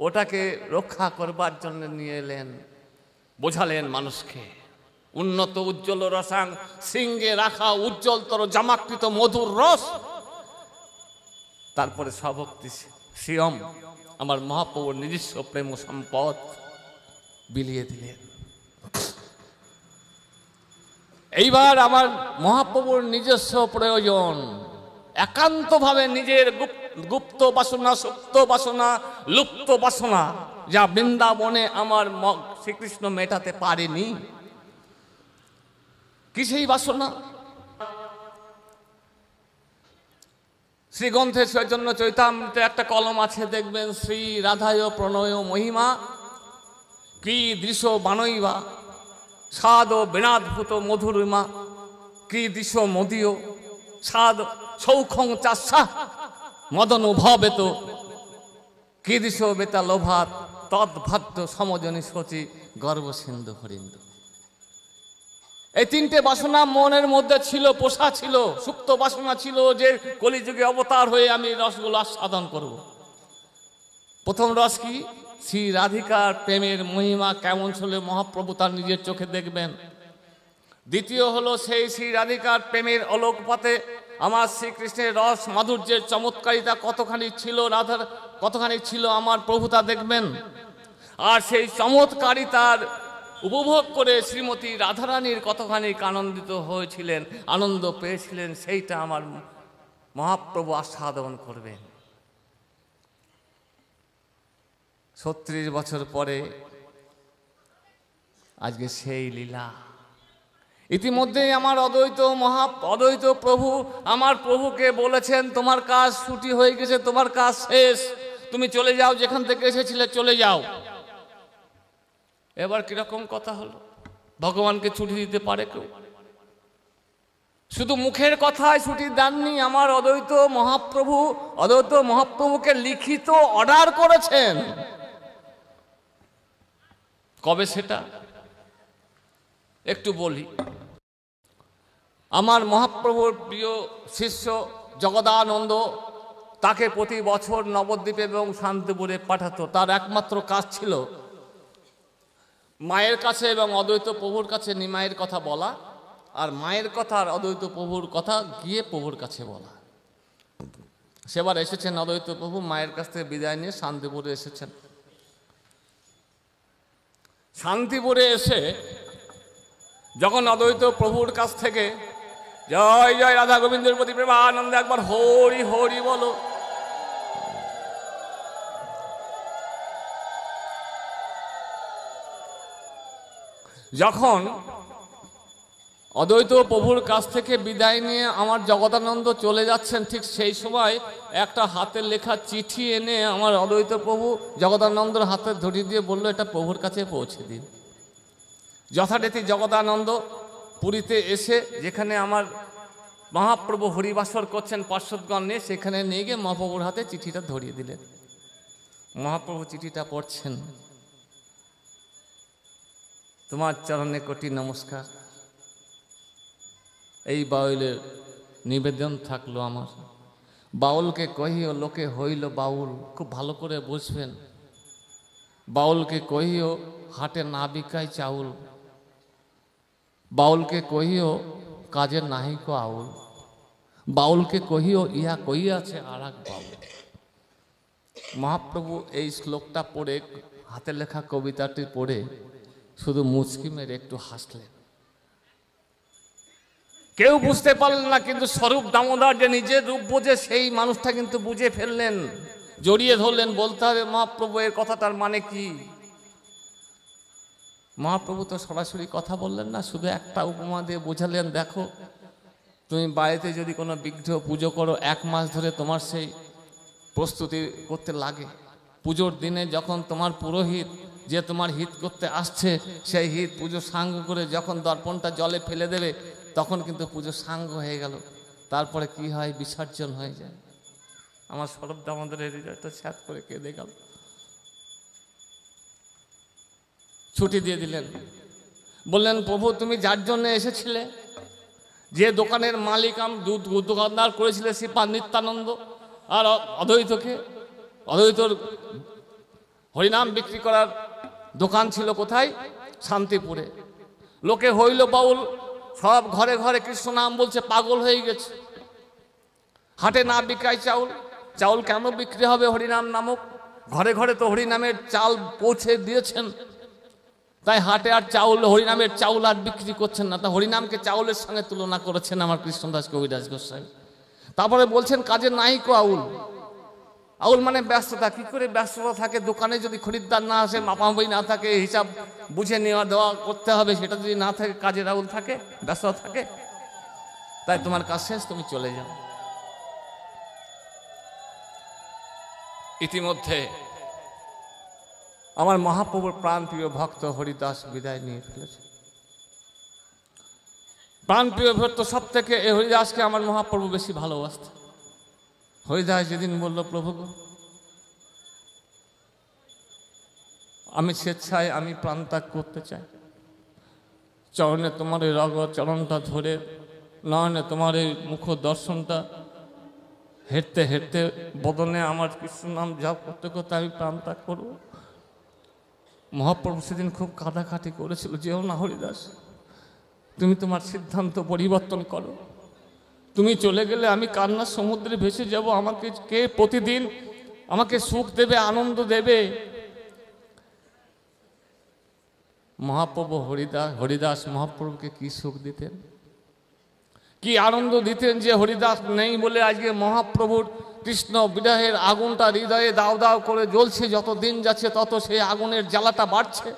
ওটাকে রক্ষা করবার জন্য নিয়ে এলেন বোঝালেন মানুষকে উন্নত উজ্জ্বল রসাং সিংহে রাখা উজ্জ্বলতর জামাকৃত মধুর রস তারপরে স্বভক্তি সিয়ম আমার মহাপ্রভুর নিজস্ব প্রেম সম্পদ বিলিয়ে দিলেন এইবার আমার মহাপ্রভুর নিজস্ব প্রয়োজন একান্তভাবে নিজের গুপ্ত বাসনা সুপ্ত বাসনা লুপ্ত বাসনা যা বৃন্দাবনে আমার শ্রীকৃষ্ণ মেটাতে পারেনি কি সেই বাসনা শ্রীগ্রন্থে চৈতন্য চৈতামৃতে একটা কলম আছে দেখবেন শ্রী রাধায় প্রণয় মহিমা কি দৃশ্য বানইবা স্বাদ ও বেণাদ্ভুত কি কৃদৃশ মদীয় স্বাদ সৌখং চাষা মদন ভবেত কৃদৃশ বেতা লোভাত তৎভাদ্য সমজনী সচি গর্বসিন্ধু হরিন্দু এই তিনটে বাসনা মনের মধ্যে ছিল পোষা ছিল সুপ্ত বাসনা ছিল যে কলিযুগে অবতার হয়ে আমি রসগোল্লা সাধন করব প্রথম রস কি শ্রী রাধিকার প্রেমের মহিমা কেমন ছিল মহাপ্রভু তার নিজের চোখে দেখবেন দ্বিতীয় হলো সেই শ্রী রাধিকার প্রেমের অলোকপাতে আমার শ্রীকৃষ্ণের রস মাধুর্যের চমৎকারিতা কতখানি ছিল রাধার কতখানি ছিল আমার প্রভু তা দেখবেন আর সেই চমৎকারিতার উপভোগ করে শ্রীমতী রাধারানীর কতখানি আনন্দিত হয়েছিলেন আনন্দ পেয়েছিলেন সেইটা আমার মহাপ্রভু আস্বাদন করবেন ছত্রিশ বছর পরে আজকে সেই লীলা ইতিমধ্যে আমার অদ্বৈত মহা অদ্বৈত প্রভু আমার প্রভুকে বলেছেন তোমার কাজ ছুটি হয়ে গেছে তোমার কাজ শেষ তুমি চলে যাও যেখান থেকে এসেছিলে চলে যাও এবার কিরকম কথা হলো ভগবানকে ছুটি দিতে পারে কেউ শুধু মুখের কথায় ছুটি দেননি আমার অদ্বৈত মহাপ্রভু অদ্বৈত মহাপ্রভুকে লিখিত অর্ডার করেছেন কবে সেটা একটু বলি আমার মহাপ্রভুর প্রিয় শিষ্য জগদানন্দ তাকে প্রতি বছর নবদ্বীপে এবং শান্তিপুরে পাঠাতো তার একমাত্র কাজ ছিল মায়ের কাছে এবং অদ্বৈত প্রভুর কাছে নিমায়ের কথা বলা আর মায়ের কথা আর অদ্বৈত প্রভুর কথা গিয়ে প্রভুর কাছে বলা সেবার এসেছেন অদ্বৈত প্রভু মায়ের কাছ থেকে বিদায় নিয়ে শান্তিপুরে এসেছেন শান্তিপুরে এসে যখন অদ্বৈত প্রভুর কাছ থেকে জয় জয় রাধা গোবিন্দের প্রতি প্রেম আনন্দে একবার হরি হরি বলো যখন অদ্বৈত প্রভুর কাছ থেকে বিদায় নিয়ে আমার জগদানন্দ চলে যাচ্ছেন ঠিক সেই সময় একটা হাতের লেখা চিঠি এনে আমার অদ্বৈত প্রভু জগদানন্দর হাতে ধরিয়ে দিয়ে বলল এটা প্রভুর কাছে পৌঁছে দিন যথারীতি জগদানন্দ পুরীতে এসে যেখানে আমার মহাপ্রভু হরিবাসর করছেন পার্শ্বদগণ নিয়ে সেখানে নিয়ে গিয়ে মহাপ্রভুর হাতে চিঠিটা ধরিয়ে দিলেন মহাপ্রভু চিঠিটা পড়ছেন তোমার চরণে কোটি নমস্কার এই বাউলের নিবেদন থাকলো আমার বাউলকে কহিও লোকে হইল বাউল খুব ভালো করে বুঝবেন বাউলকে কহিও হাটে না বিকায় চাউল বাউলকে কহিও কাজে নাহি কো আউল বাউলকে কহিও ইহা কহিয়াছে আর এক বাউল মহাপ্রভু এই শ্লোকটা পড়ে হাতে লেখা কবিতাটি পড়ে শুধু মুসকিমের একটু হাসলেন কেউ বুঝতে পারলেন না কিন্তু স্বরূপ দামোদর যে নিজের রূপ বোঝে সেই মানুষটা কিন্তু বুঝে ফেললেন জড়িয়ে ধরলেন বলতে হবে মহাপ্রভু এর কথাটার মানে কি মহাপ্রভু তো সরাসরি কথা বললেন না শুধু একটা উপমা দিয়ে বোঝালেন দেখো তুমি বাড়িতে যদি কোনো বিগ্রহ পুজো করো এক মাস ধরে তোমার সেই প্রস্তুতি করতে লাগে পুজোর দিনে যখন তোমার পুরোহিত যে তোমার হিত করতে আসছে সেই হিত পুজো সাঙ্গ করে যখন দর্পণটা জলে ফেলে দেবে তখন কিন্তু পুজো সাঙ্গ হয়ে গেল তারপরে কি হয় বিসর্জন হয়ে যায় আমার সরব দামোদর হৃদয়টা স্যাত করে কেঁদে গেল ছুটি দিয়ে দিলেন বললেন প্রভু তুমি যার জন্য এসেছিলে যে দোকানের মালিক আম দুধ দোকানদার করেছিলে সে পান নিত্যানন্দ আর অদ্বৈতকে অদ্বৈতর হরিনাম বিক্রি করার দোকান ছিল কোথায় শান্তিপুরে লোকে হইল বাউল সব ঘরে ঘরে কৃষ্ণ নাম বলছে পাগল হয়ে গেছে হাটে না বিক্রায় চাউল চাউল কেন বিক্রি হবে হরিনাম নামক ঘরে ঘরে তো হরিনামের চাল পৌঁছে দিয়েছেন তাই হাটে আর চাউল হরিনামের চাউল আর বিক্রি করছেন না তা হরিনামকে চাউলের সঙ্গে তুলনা করেছেন আমার কৃষ্ণদাস কবিদাস গোস্বামী তারপরে বলছেন কাজে নাই কাউল আউল মানে ব্যস্ততা কি করে ব্যস্ততা থাকে দোকানে যদি খরিদ্দার না আসে বই না থাকে হিসাব বুঝে নেওয়া দেওয়া করতে হবে সেটা যদি না থাকে কাজের আউল থাকে ব্যস্ততা থাকে তাই তোমার কাজ শেষ তুমি চলে যাও ইতিমধ্যে আমার মহাপ্রভুর প্রাণপ্রিয় ভক্ত হরিদাস বিদায় নিয়ে ফেলেছে প্রাণপ্রিয় ভক্ত সব থেকে এই হরিদাসকে আমার মহাপ্রভু বেশি ভালোবাসত হরিদাস সেদিন বলল প্রভু আমি স্বেচ্ছায় আমি প্রাণত্যাগ করতে চাই চরণে তোমার এই রগ চরণটা ধরে নয়নে তোমার এই মুখ দর্শনটা হেঁটতে হেঁটতে বদনে আমার কৃষ্ণ নাম যা করতে করতে আমি প্রাণত্যাগ করব মহাপ্রভু সেদিন খুব কাটাকাটি করেছিল যেও না হরিদাস তুমি তোমার সিদ্ধান্ত পরিবর্তন করো তুমি চলে গেলে আমি কান্নার সমুদ্রে ভেসে যাব আমাকে কে প্রতিদিন আমাকে সুখ দেবে আনন্দ দেবে মহাপ্রভু হরিদাস হরিদাস মহাপ্রভুকে কি সুখ দিতেন কি আনন্দ দিতেন যে হরিদাস নেই বলে আজকে মহাপ্রভুর কৃষ্ণ বিদাহের আগুনটা হৃদয়ে দাও দাও করে জ্বলছে যত দিন যাচ্ছে তত সেই আগুনের জ্বালাটা বাড়ছে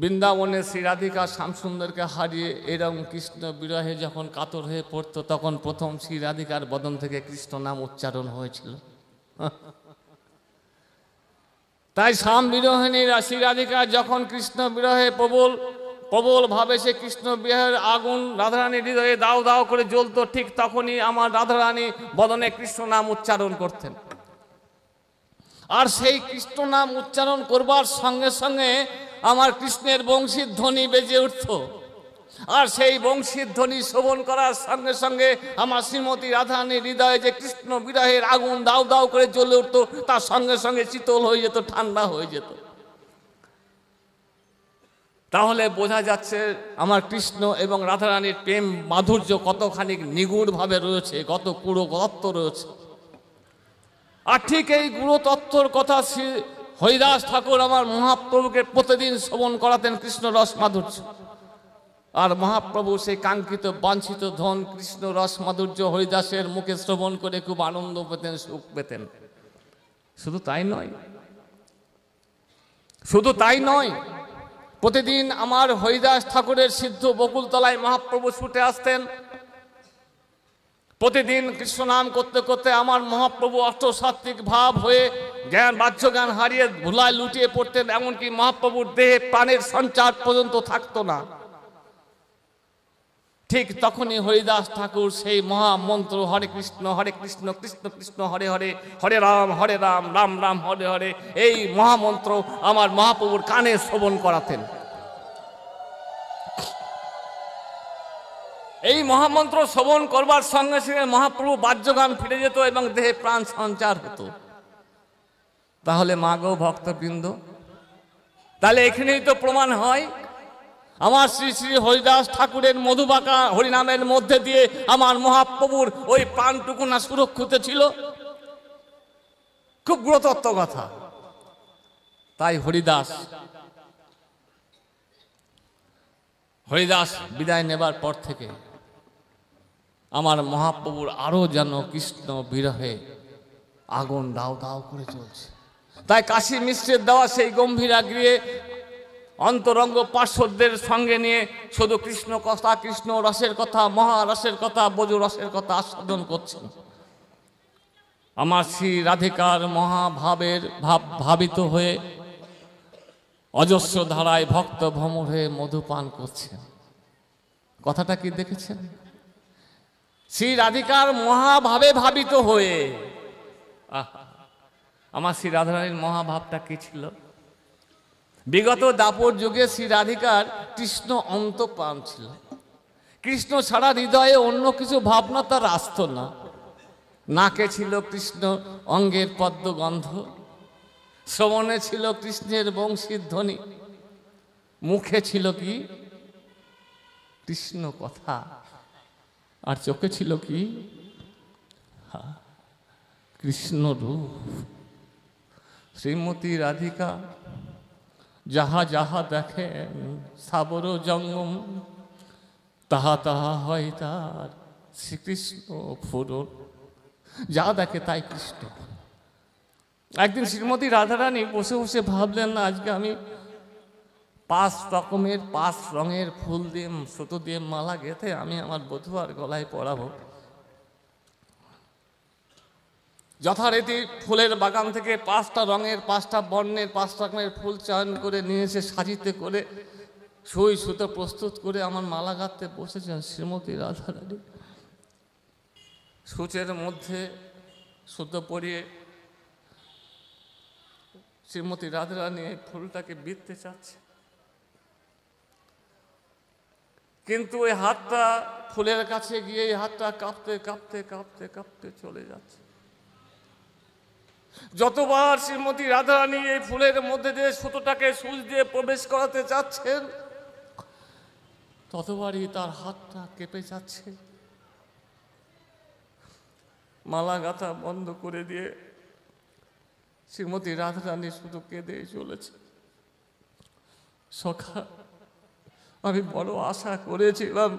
বৃন্দাবনে শ্রীরাধিকা শ্যামসুন্দরকে হারিয়ে এরম কৃষ্ণ বিরহে যখন কাতর হয়ে পড়তো তখন প্রথম শ্রীরাধিকার বদন থেকে কৃষ্ণ নাম উচ্চারণ হয়েছিল তাই স্বাম বিরোহিণী শ্রীরাধিকা যখন কৃষ্ণ বিরহে প্রবল প্রবল ভাবে সে কৃষ্ণ বিরহের আগুন রাধারানী হৃদয়ে দাও দাও করে জ্বলত ঠিক তখনই আমার রাধারানী বদনে কৃষ্ণ নাম উচ্চারণ করতেন আর সেই কৃষ্ণ নাম উচ্চারণ করবার সঙ্গে সঙ্গে আমার কৃষ্ণের বংশীর ধ্বনি বেজে উঠত আর সেই বংশীর ধ্বনি শোভন করার সঙ্গে সঙ্গে আমার শ্রীমতী রাধারানীর হৃদয়ে যে কৃষ্ণ বিরাহের আগুন দাও দাও করে জ্বলে উঠত তার সঙ্গে সঙ্গে শীতল হয়ে যেত ঠান্ডা হয়ে যেত তাহলে বোঝা যাচ্ছে আমার কৃষ্ণ এবং রাধারানীর প্রেম মাধুর্য কতখানি নিগুড়ভাবে রয়েছে কত কুড়ো গত্ত রয়েছে আর ঠিক এই গুণতত্ত্বর কথা শ্রী হরিদাস ঠাকুর আমার মহাপ্রভুকে প্রতিদিন শ্রবণ করাতেন কৃষ্ণ রস মাধুর্য আর মহাপ্রভু সেই কাঙ্ক্ষিত বাঞ্ছিত ধন কৃষ্ণ রস মাধুর্য হরিদাসের মুখে শ্রবণ করে খুব আনন্দ পেতেন সুখ পেতেন শুধু তাই নয় শুধু তাই নয় প্রতিদিন আমার হরিদাস ঠাকুরের সিদ্ধ বকুলতলায় মহাপ্রভু ছুটে আসতেন প্রতিদিন কৃষ্ণ নাম করতে করতে আমার মহাপ্রভু অষ্টসাত্ত্বিক ভাব হয়ে জ্ঞান বাহ্য জ্ঞান হারিয়ে ভুলায় লুটিয়ে পড়তেন এমনকি মহাপ্রভুর দেহে প্রাণের সঞ্চার পর্যন্ত থাকতো না ঠিক তখনই হরিদাস ঠাকুর সেই মহামন্ত্র হরে কৃষ্ণ হরে কৃষ্ণ কৃষ্ণ কৃষ্ণ হরে হরে হরে রাম হরে রাম রাম রাম হরে হরে এই মহামন্ত্র আমার মহাপ্রভুর কানে শ্রবণ করাতেন এই মহামন্ত্র শ্রবণ করবার সঙ্গে সঙ্গে মহাপ্রভু বাহ্যগান ফিরে যেত এবং দেহে প্রাণ সঞ্চার হতো তাহলে মাগো ভক্তবৃন্দ তাহলে এখানেই তো প্রমাণ হয় আমার শ্রী শ্রী হরিদাস ঠাকুরের মধুবাকা হরিনামের মধ্যে দিয়ে আমার মহাপ্রভুর ওই প্রাণটুকু না সুরক্ষিত ছিল খুব গুরুতত্ত্ব কথা তাই হরিদাস হরিদাস বিদায় নেবার পর থেকে আমার মহাপ্রভুর আরও যেন কৃষ্ণ বিরহে আগুন দাও দাও করে চলছে তাই কাশি মিশ্রের দেওয়া সেই গম্ভীরা গিয়ে অন্তরঙ্গ পার্শ্বদের সঙ্গে নিয়ে শুধু কৃষ্ণ কথা কৃষ্ণ রসের কথা মহারসের কথা বজু রসের কথা আস্বাদন করছেন আমার শ্রী রাধিকার মহাভাবের ভাব ভাবিত হয়ে অজস্র ধারায় ভক্ত ভ্রমর হয়ে করছেন কথাটা কি দেখেছেন শ্রী রাধিকার মহাভাবে ভাবিত হয়ে আমার শ্রী রাধারানীর মহাভাবটা কী ছিল বিগত দাপর যুগে শ্রী রাধিকার কৃষ্ণ অন্তপ্রাণ ছিল কৃষ্ণ ছাড়া হৃদয়ে অন্য কিছু ভাবনা তার আসত না নাকে ছিল কৃষ্ণ অঙ্গের পদ্মগন্ধ শ্রবণে ছিল কৃষ্ণের বংশীর ধ্বনি মুখে ছিল কি কৃষ্ণ কথা আর চোখে ছিল কি কৃষ্ণ রূপ শ্রীমতী রাধিকা যাহা যাহা দেখেন সাবর জঙ্গম তাহা তাহা হয় তার শ্রীকৃষ্ণ ফুরন যা দেখে তাই কৃষ্ণ একদিন শ্রীমতী রাধারানী বসে বসে ভাবলেন না আজকে আমি পাঁচ রকমের পাঁচ রঙের ফুল দিয়ে সুতো দিয়ে মালা গেঁথে আমি আমার বধু আর গলায় পরাবো যথারীতি ফুলের বাগান থেকে পাঁচটা রঙের পাঁচটা বর্ণের পাঁচ রকমের ফুল চয়ন করে নিয়ে এসে সাজিতে করে সই সুতো প্রস্তুত করে আমার মালা গাঁথতে বসেছেন শ্রীমতী রাধারানী সূচের মধ্যে সুতো পরিয়ে শ্রীমতী রাধারানী ফুলটাকে বিঁধতে চাচ্ছে কিন্তু ওই হাতটা ফুলের কাছে গিয়ে এই হাতটা কাঁপতে কাঁপতে কাঁপতে কাঁপতে চলে যাচ্ছে যতবার শ্রীমতী রাধারানী এই ফুলের মধ্যে দিয়ে সুতোটাকে সুচ দিয়ে প্রবেশ করাতে চাচ্ছেন ততবারই তার হাতটা কেঁপে যাচ্ছে মালা গাথা বন্ধ করে দিয়ে শ্রীমতী রাধারানী শুধু কেঁদে চলেছে সকাল আমি বড় আশা করেছিলাম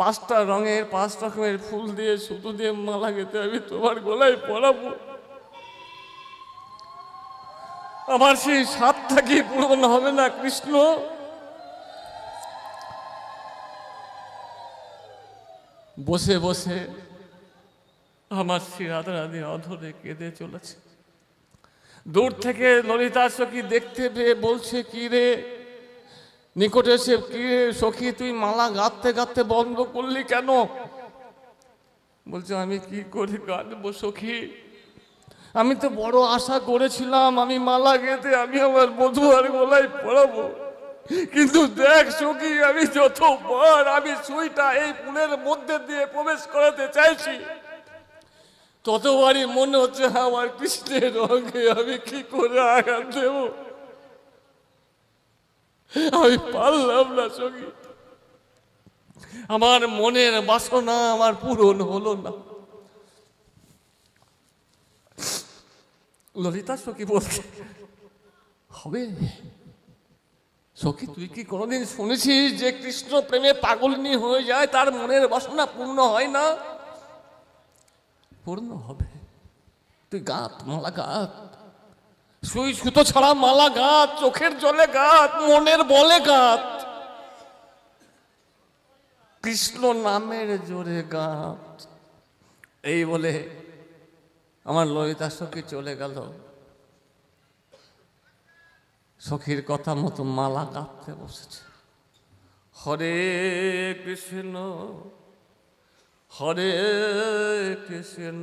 পাঁচটা রঙের পাঁচ রকমের ফুল দিয়ে সুতো দিয়ে মালা গেতে আমি তোমার গলায় পড়াবো আমার সেই সাতটা কি পূরণ হবে না কৃষ্ণ বসে বসে আমার শ্রী রাধারাধি অধরে কেঁদে চলেছে দূর থেকে ললিতা সখী দেখতে পেয়ে বলছে কি রে নিকটে এসে কি সখী তুই মালা গাঁথতে গাঁথতে বন্ধ করলি কেন বলছে আমি কি করি গাঁদব সখী আমি তো বড় আশা করেছিলাম আমি মালা গেঁথে আমি আমার আর গলায় পড়াবো কিন্তু দেখ সখী আমি যতবার আমি সুইটা এই পুলের মধ্যে দিয়ে প্রবেশ করাতে চাইছি ততবারই মনে হচ্ছে হ্যাঁ, আমার কৃষ্ণের রঙে আমি কি করে আঘাত দেবো আমি পারলাম না সঙ্গী আমার মনের বাসনা আমার পূরণ হলো না ললিতা সখী বলছে হবে সখী তুই কি কোনোদিন শুনেছিস যে কৃষ্ণ প্রেমে পাগলনি হয়ে যায় তার মনের বাসনা পূর্ণ হয় না পূর্ণ হবে তুই গাত মালা গাত সুই সুতো ছাড়া মালা গাত চোখের জলে গাত মনের বলে গাত কৃষ্ণ নামের জোরে গাত এই বলে আমার ললিতা সখী চলে গেল সখীর কথা মতো মালা গাঁতে বসেছে হরে কৃষ্ণ হরে কৃষ্ণ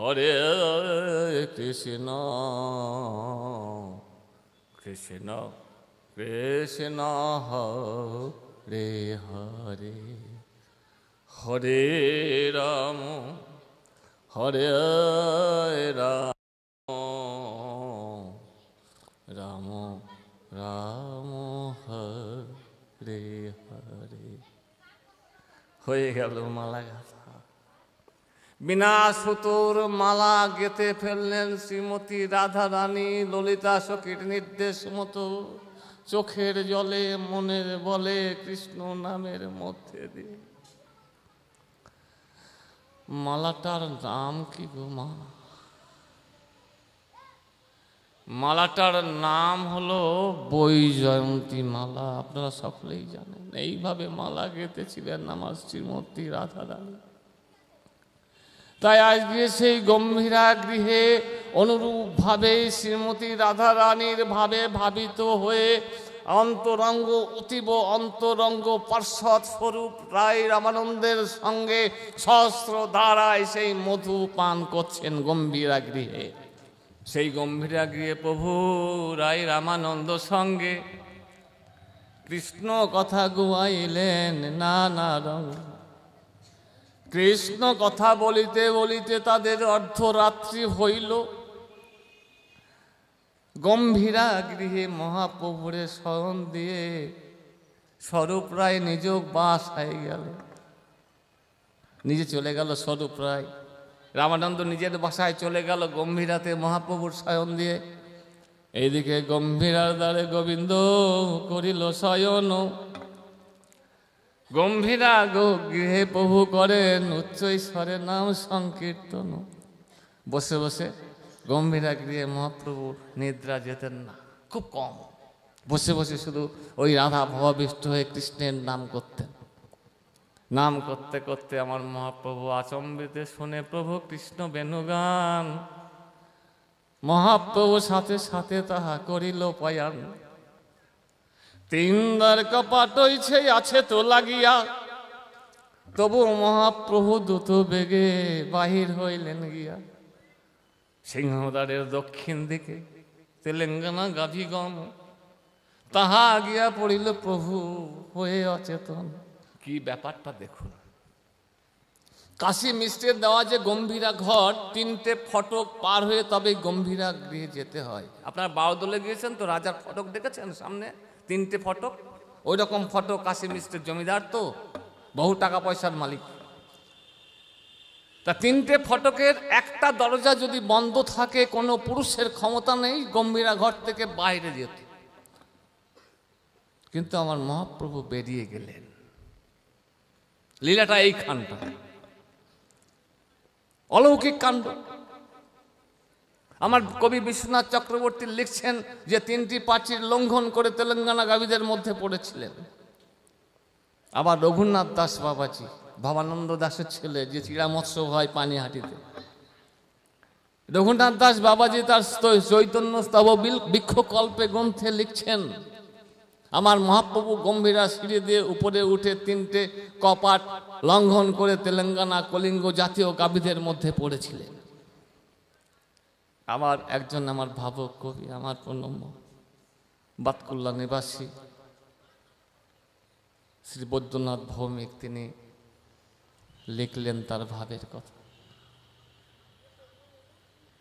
হরে কৃষ্ণ কৃষ্ণ কৃষ্ণ হরে হরে হরে রাম হরে রাম রাম রাম হরে হরে হয়ে গেল মালাগা বিনা সুতোর মালা গেঁথে ফেললেন শ্রীমতী রাধা রানী ললিতা সখীর নির্দেশ মতো চোখের জলে মনের বলে কৃষ্ণ নামের মধ্যে দিয়ে মালাটার নাম কি গো মা মালাটার নাম হলো বৈজয়ন্তী মালা আপনারা সকলেই জানেন এইভাবে মালা গেঁথেছিলেন আমার শ্রীমতী রাধা রানী তাই আজকে সেই গম্ভীরা গৃহে অনুরূপভাবে শ্রীমতী রাধা রানীর ভাবে ভাবিত হয়ে অন্তরঙ্গ অতীব অন্তরঙ্গ পার্শ্বদ স্বরূপ রায় রামানন্দের সঙ্গে সহস্র দ্বারায় সেই মধু পান করছেন গম্ভীরা গৃহে সেই গম্ভীরা গৃহে প্রভু রায় রামানন্দ সঙ্গে কৃষ্ণ কথা গুয়াইলেন নানা রঙ কৃষ্ণ কথা বলিতে বলিতে তাদের অর্ধরাত্রি হইল গম্ভীরা গৃহে মহাপ্রভুরে স্মরণ দিয়ে স্বরূপ রায় নিজেও বাস হয়ে গেল নিজে চলে গেল স্বরূপ রায় রামানন্দ নিজের বাসায় চলে গেল গম্ভীরাতে মহাপ্রভুর সায়ন দিয়ে এইদিকে গম্ভীরার দ্বারে গোবিন্দ করিল শয়ন গম্ভীরা গৃহে প্রভু করেন উচ্চ ঈশ্বরের নাম সংকীর্তন বসে বসে গম্ভীরা গৃহে মহাপ্রভু নিদ্রা যেতেন না খুব কম বসে বসে শুধু ওই রাধা ভবাবিষ্ট হয়ে কৃষ্ণের নাম করতেন নাম করতে করতে আমার মহাপ্রভু আচম্বিতে শুনে প্রভু কৃষ্ণ বেনুগান মহাপ্রভু সাথে সাথে তাহা করিল পয়ান তিনদার কপাটইছে আছে তো লাগিয়া তবু মহাপ্রভু দ্রুত বেগে বাহির হইলেন গিয়া সিংহদারের দক্ষিণ দিকে তেলেঙ্গানা গাভীগণ তাহা গিয়া পড়িল প্রভু হয়ে অচেতন কি ব্যাপারটা দেখুন কাশি মিস্ত্রের দেওয়া যে গম্ভীরা ঘর তিনটে ফটক পার হয়ে তবে গম্ভীরা গৃহে যেতে হয় আপনার বাউদলে গিয়েছেন তো রাজার ফটক দেখেছেন সামনে তিনটে ফটক ওই রকম ফটক কাশিম মিস্ত্রির জমিদার তো বহু টাকা পয়সার মালিক তা তিনটে ফটকের একটা দরজা যদি বন্ধ থাকে কোনো পুরুষের ক্ষমতা নেই গম্ভীরা ঘর থেকে বাইরে যেত কিন্তু আমার মহাপ্রভু বেরিয়ে গেলেন লীলাটা এই খানটা অলৌকিক কাণ্ড আমার কবি বিশ্বনাথ চক্রবর্তী লিখছেন যে তিনটি প্রাচীর লঙ্ঘন করে তেলেঙ্গানা গাবীদের মধ্যে পড়েছিলেন আবার রঘুনাথ দাস বাবাজি ভবানন্দ দাসের ছেলে যে চিড়া মৎস্য হয় পানিহাটিতে রঘুনাথ দাস বাবাজি তার চৈতন্য স্তব বৃক্ষ কল্পে গ্রন্থে লিখছেন আমার মহাপ্রভু গম্ভীরা সিঁড়ি দিয়ে উপরে উঠে তিনটে কপাট লঙ্ঘন করে তেলেঙ্গানা কলিঙ্গ জাতীয় গাবিদের মধ্যে পড়েছিলেন আমার একজন আমার ভাবক কবি আমার প্রণম্য বাতকুল্লা নিবাসী শ্রী বৈদ্যনাথ ভৌমিক তিনি লিখলেন তার ভাবের কথা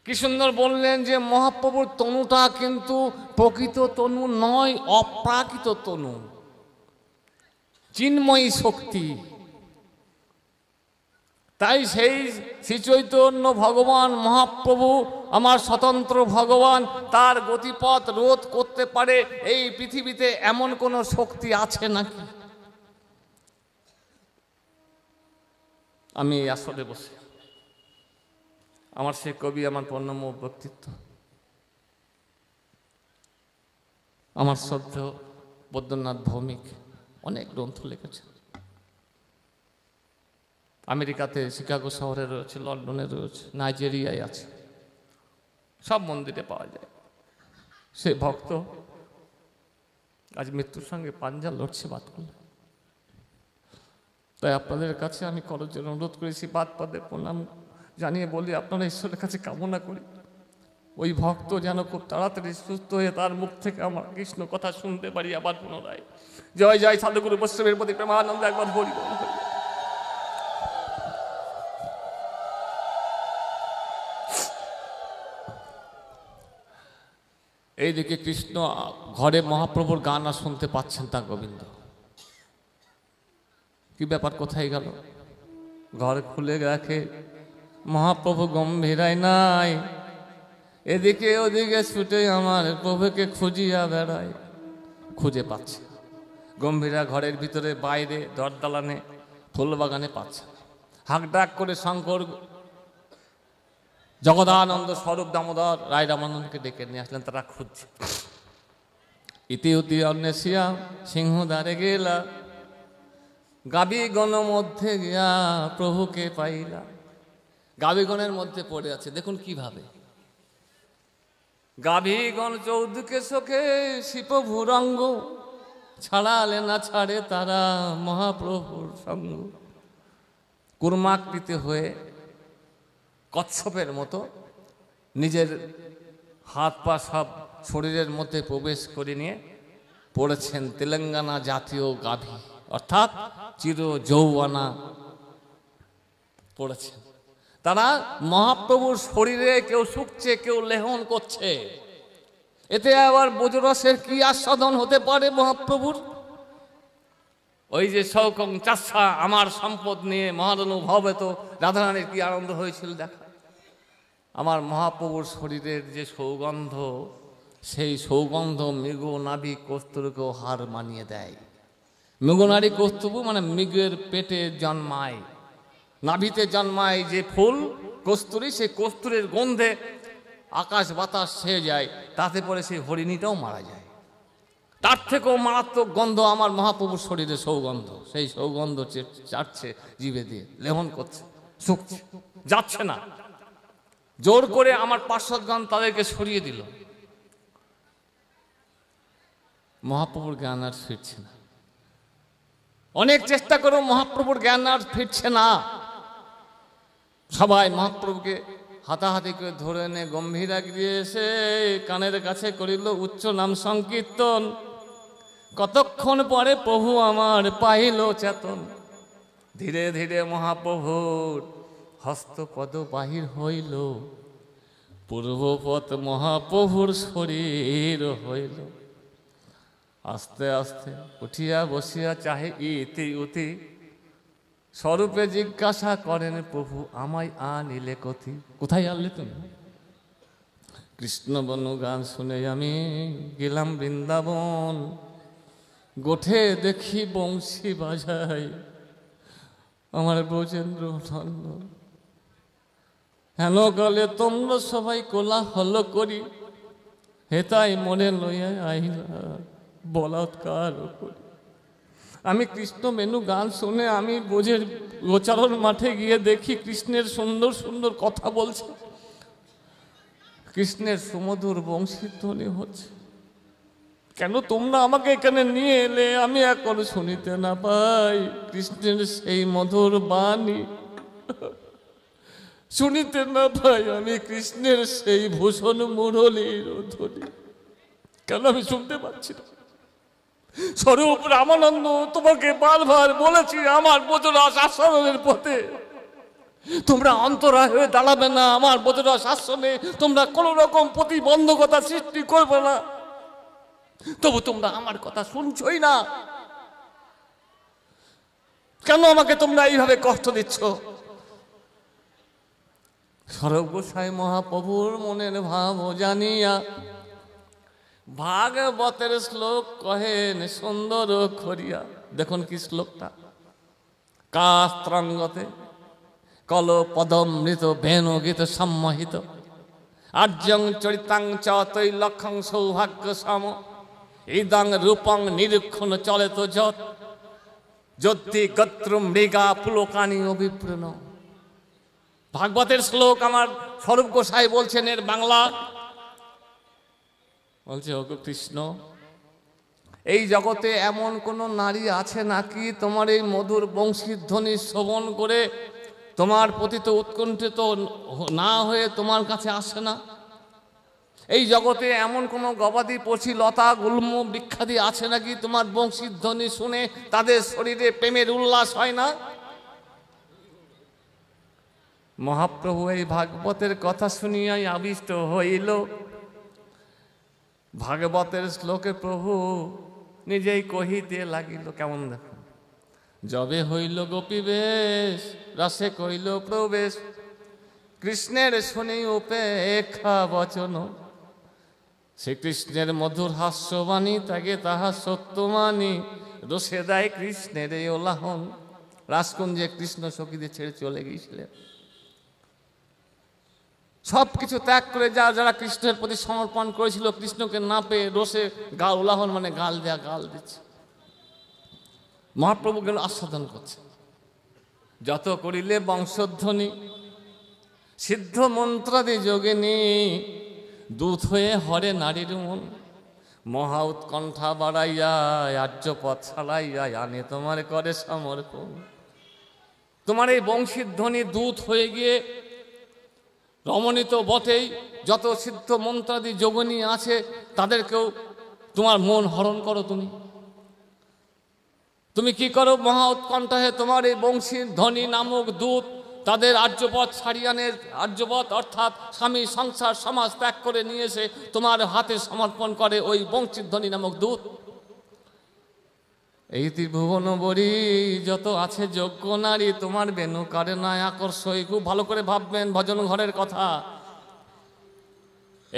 কি সুন্দর বললেন যে মহাপ্রভুর তনুটা কিন্তু প্রকৃত তনু নয় অপ্রাকৃত তনু চিন্ময়ী শক্তি তাই সেই শ্রীচৈতন্য ভগবান মহাপ্রভু আমার স্বতন্ত্র ভগবান তার গতিপথ রোধ করতে পারে এই পৃথিবীতে এমন কোনো শক্তি আছে নাকি আমি এই আসরে বসে আমার সে কবি আমার পণ্যম ব্যক্তিত্ব আমার সদ্য বৈদ্যনাথ ভৌমিক অনেক গ্রন্থ লিখেছেন আমেরিকাতে শিকাগো শহরে রয়েছে লন্ডনে রয়েছে নাইজেরিয়ায় আছে সব মন্দিরে পাওয়া যায় সে ভক্ত আজ মৃত্যুর সঙ্গে পাঞ্জা লড়ছে বাদ করলে তাই আপনাদের কাছে আমি জন্য অনুরোধ করেছি বাদ পাদের প্রণাম জানিয়ে বলি আপনারা ঈশ্বরের কাছে কামনা করি ওই ভক্ত যেন খুব তাড়াতাড়ি সুস্থ হয়ে তার মুখ থেকে আমার কৃষ্ণ কথা শুনতে পারি আবার পুনরায় জয় জয় সাধুগুরু বৈষ্ণবের প্রতি প্রেমানন্দ একবার বলি এইদিকে কৃষ্ণ ঘরে মহাপ্রভুর গান আর শুনতে পাচ্ছেন তা গোবিন্দ কি ব্যাপার কোথায় গেল ঘর খুলে রাখে মহাপ্রভু গম্ভীরাই নাই এদিকে ওদিকে ছুটে আমার প্রভুকে খুঁজিয়া বেড়ায় খুঁজে পাচ্ছে গম্ভীরা ঘরের ভিতরে বাইরে দরদালানে ফুলবাগানে পাচ্ছে হাঁক ডাক করে শঙ্কর জগদানন্দ স্বরূপ দামোদর রায় রামানন্দকে ডেকে নিয়ে আসলেন তারা খুঁজছে ইতি উতি অন্বেষিয়া সিংহ দ্বারে গেলা গাবিগণ মধ্যে গিয়া প্রভুকে পাইলা গাবিগণের মধ্যে পড়ে আছে দেখুন কিভাবে গাভীগণ চৌদ্দকে শোকে শিপ ভুরঙ্গ ছাড়ালে না ছাড়ে তারা মহাপ্রভুর সঙ্গ কুর্মাকৃতি হয়ে কচ্ছপের মতো নিজের হাত পা সব শরীরের মধ্যে প্রবেশ করে নিয়ে পড়েছেন তেলেঙ্গানা জাতীয় গাভী অর্থাৎ চির যৌবানা পড়েছেন তারা মহাপ্রভুর শরীরে কেউ শুকছে কেউ লেহন করছে এতে আবার বজরসের কি আস্বাদন হতে পারে মহাপ্রভুর ওই যে সৌকং চাষা আমার সম্পদ নিয়ে ভাবে তো রাধারানীর কি আনন্দ হয়েছিল দেখা আমার মহাপ্রভুর শরীরের যে সৌগন্ধ সেই সৌগন্ধ মৃগ নাভি কস্তুরকেও হার মানিয়ে দেয় মৃগনারী কস্তুবু মানে মৃগের পেটে জন্মায় নাভিতে জন্মায় যে ফুল কস্তুরি সেই কস্তুরের গন্ধে আকাশ বাতাস সে যায় তাতে পরে সেই হরিণীটাও মারা যায় তার থেকেও মারাত্মক গন্ধ আমার মহাপ্রভুর শরীরে সৌগন্ধ সেই সৌগন্ধ চাটছে জীবে দিয়ে লেহন করছে শুকছে যাচ্ছে না জোর করে আমার পার্শ্বদগণ তাদেরকে সরিয়ে দিল মহাপ্রভুর জ্ঞান আর ফিরছে না অনেক চেষ্টা করেও মহাপ্রভুর জ্ঞান আর ফিরছে না সবাই মহাপ্রভুকে হাতাহাতি করে ধরে এনে গম্ভীরা গিয়ে এসে কানের কাছে করিল উচ্চ নাম সংকীর্তন কতক্ষণ পরে প্রভু আমার পাইল চেতন ধীরে ধীরে মহাপ্রভুর হস্তপদ বাহির হইল পূর্বপথ মহাপ্রভুর শরীর হইল আস্তে আস্তে উঠিয়া বসিয়া চাহে ইতি উতি স্বরূপে জিজ্ঞাসা করেন প্রভু আমায় আনিলে কথি কোথায় আনলে তুমি কৃষ্ণবনু গান শুনে আমি গেলাম বৃন্দাবন গোঠে দেখি বংশী বাজায় আমার ব্রজেন্দ্র ধন্য হেন গলে তোমরা সবাই কোলাহল করি হেতাই মনে লইয়া আইলা বলাৎকার করি আমি কৃষ্ণ মেনু গান শুনে আমি বোঝের গোচারণ মাঠে গিয়ে দেখি কৃষ্ণের সুন্দর সুন্দর কথা বলছে কৃষ্ণের সুমধুর বংশীধ্বনি হচ্ছে কেন তোমরা আমাকে এখানে নিয়ে এলে আমি এখন শুনিতে না পাই কৃষ্ণের সেই মধুর বাণী শুনিতে না পাই আমি কৃষ্ণের সেই ভূষণ মুরলির ধরি কেন আমি শুনতে পাচ্ছি না স্বরূপ রামানন্দ তোমাকে বারবার বলেছি আমার বোধরাস আশ্রমের পথে তোমরা অন্তরা হয়ে দাঁড়াবে না আমার বোধরাস আশ্রমে তোমরা কোনো রকম প্রতিবন্ধকতা সৃষ্টি করবে না তবু তোমরা আমার কথা শুনছই না কেন আমাকে তোমরা এইভাবে কষ্ট দিচ্ছ সর্বসাই মহাপ্রভুর মনের ভাব জানিয়া ভাগবতের শ্লোক কহেন সুন্দর খরিয়া দেখুন কি শ্লোকটা কাস্ত্রাঙ্গতে কল পদমৃত বেন গীত সম্মহিত আর্যং চরিতাং চৈলক্ষং সৌভাগ্য সম ইদাং রূপং নিরীক্ষণ চলে তো যত যদি গত্র মৃগা পুলকানি অভিপ্রণ ভাগবতের শ্লোক আমার স্বরূপ গোসাই বলছেন এর বাংলা বলছে ও কৃষ্ণ এই জগতে এমন কোনো নারী আছে নাকি তোমার এই মধুর বংশীর ধ্বনি শ্রবণ করে তোমার প্রতি তো উৎকণ্ঠিত না হয়ে তোমার কাছে আসে না এই জগতে এমন কোনো গবাদি পশি লতা গুল্ম বিখ্যাতি আছে নাকি তোমার বংশীর ধ্বনি শুনে তাদের শরীরে প্রেমের উল্লাস হয় না মহাপ্রভু এই ভাগবতের কথা শুনিয়াই আবিষ্ট হইল ভাগবতের শ্লোকে প্রভু নিজেই কহিতে লাগিল কেমন দেখো যবে হইল গোপী বেশ রসে কইল প্রবেশ কৃষ্ণের শুনি উপেক্ষা বচন শ্রীকৃষ্ণের মধুর হাস্যবাণী তাকে তাহা সত্যমানি দোষে দেয় কৃষ্ণের এই ওলাহন রাজকুঞ্জে কৃষ্ণ সখীদের ছেড়ে চলে গিয়েছিলেন সব কিছু ত্যাগ করে যা যারা কৃষ্ণের প্রতি সমর্পণ করেছিল কৃষ্ণকে না পেয়ে রোষে গা উলাহন মানে গাল দেয়া গাল দিচ্ছে মহাপ্রভু গেল আস্বাদন করছে যত করিলে বংশধ্বনি সিদ্ধ মন্ত্রাদি যোগিনী দূত হয়ে হরে নারীর মন মহা উৎকণ্ঠা বাড়াইয়া আর্য পথ ছাড়াইয়া আনে তোমার করে সমর্পণ তোমার এই বংশীর ধ্বনি দূত হয়ে গিয়ে রমণিত বটেই যত সিদ্ধ মন্ত্রাদি যোগনী আছে তাদেরকেও তোমার মন হরণ করো তুমি তুমি কি করো মহা উৎকণ্ঠা হে তোমার এই বংশীর ধ্বনি নামক দূত তাদের আর্যপথ সারিয়ানের আর্যপথ অর্থাৎ স্বামী সংসার সমাজ ত্যাগ করে নিয়ে এসে তোমার হাতে সমর্পণ করে ওই বংশীধ্বনি নামক দূত এই ত্রিভুবন বরি যত আছে যোগ্য নারী তোমার বেনু কারে নয় আকর্ষই খুব ভালো করে ভাববেন ভজন ঘরের কথা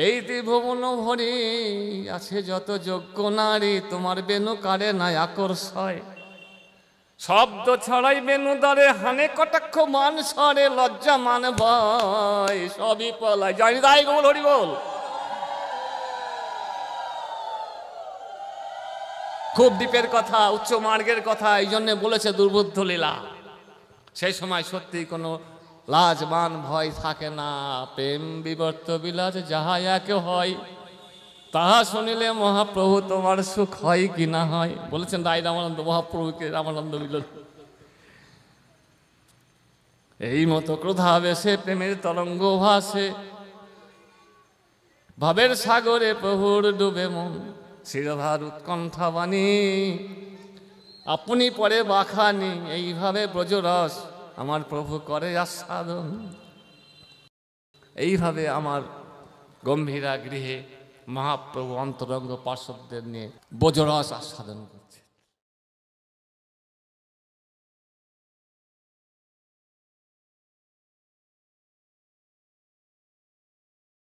এই ত্রিভুবন ভরি আছে যত যোগ্য নারী তোমার বেনু কারে নয় আকর্ষয় শব্দ ছড়াই বেনুদারে হানে কটাক্ষ মান সরে লজ্জা মান ভয় সবই পলায় জানি তাই গোল হরি বল খুব দ্বীপের কথা উচ্চ মার্গের কথা এই জন্যে বলেছে দুর্বুদ্ধ লীলা সেই সময় সত্যি কোনো মান ভয় থাকে না প্রেম বিবর্ত বিলাস যাহা একে হয় তাহা শুনিলে মহাপ্রভু তোমার সুখ হয় কি না হয় বলেছেন রায় রামানন্দ মহাপ্রভুকে রামানন্দ মিলন এই মতো ক্রোধাবেশে প্রেমের তরঙ্গ ভাসে ভাবের সাগরে প্রভুর ডুবে মন শিরভার উৎকণ্ঠা বাণী আপনি পরে বাখানি এইভাবে ব্রজরস আমার প্রভু করে আস্বাদন এইভাবে আমার গম্ভীরা গৃহে মহাপ্রভু অন্তরঙ্গ পার্শ্বদের নিয়ে বজরস আস্বাদন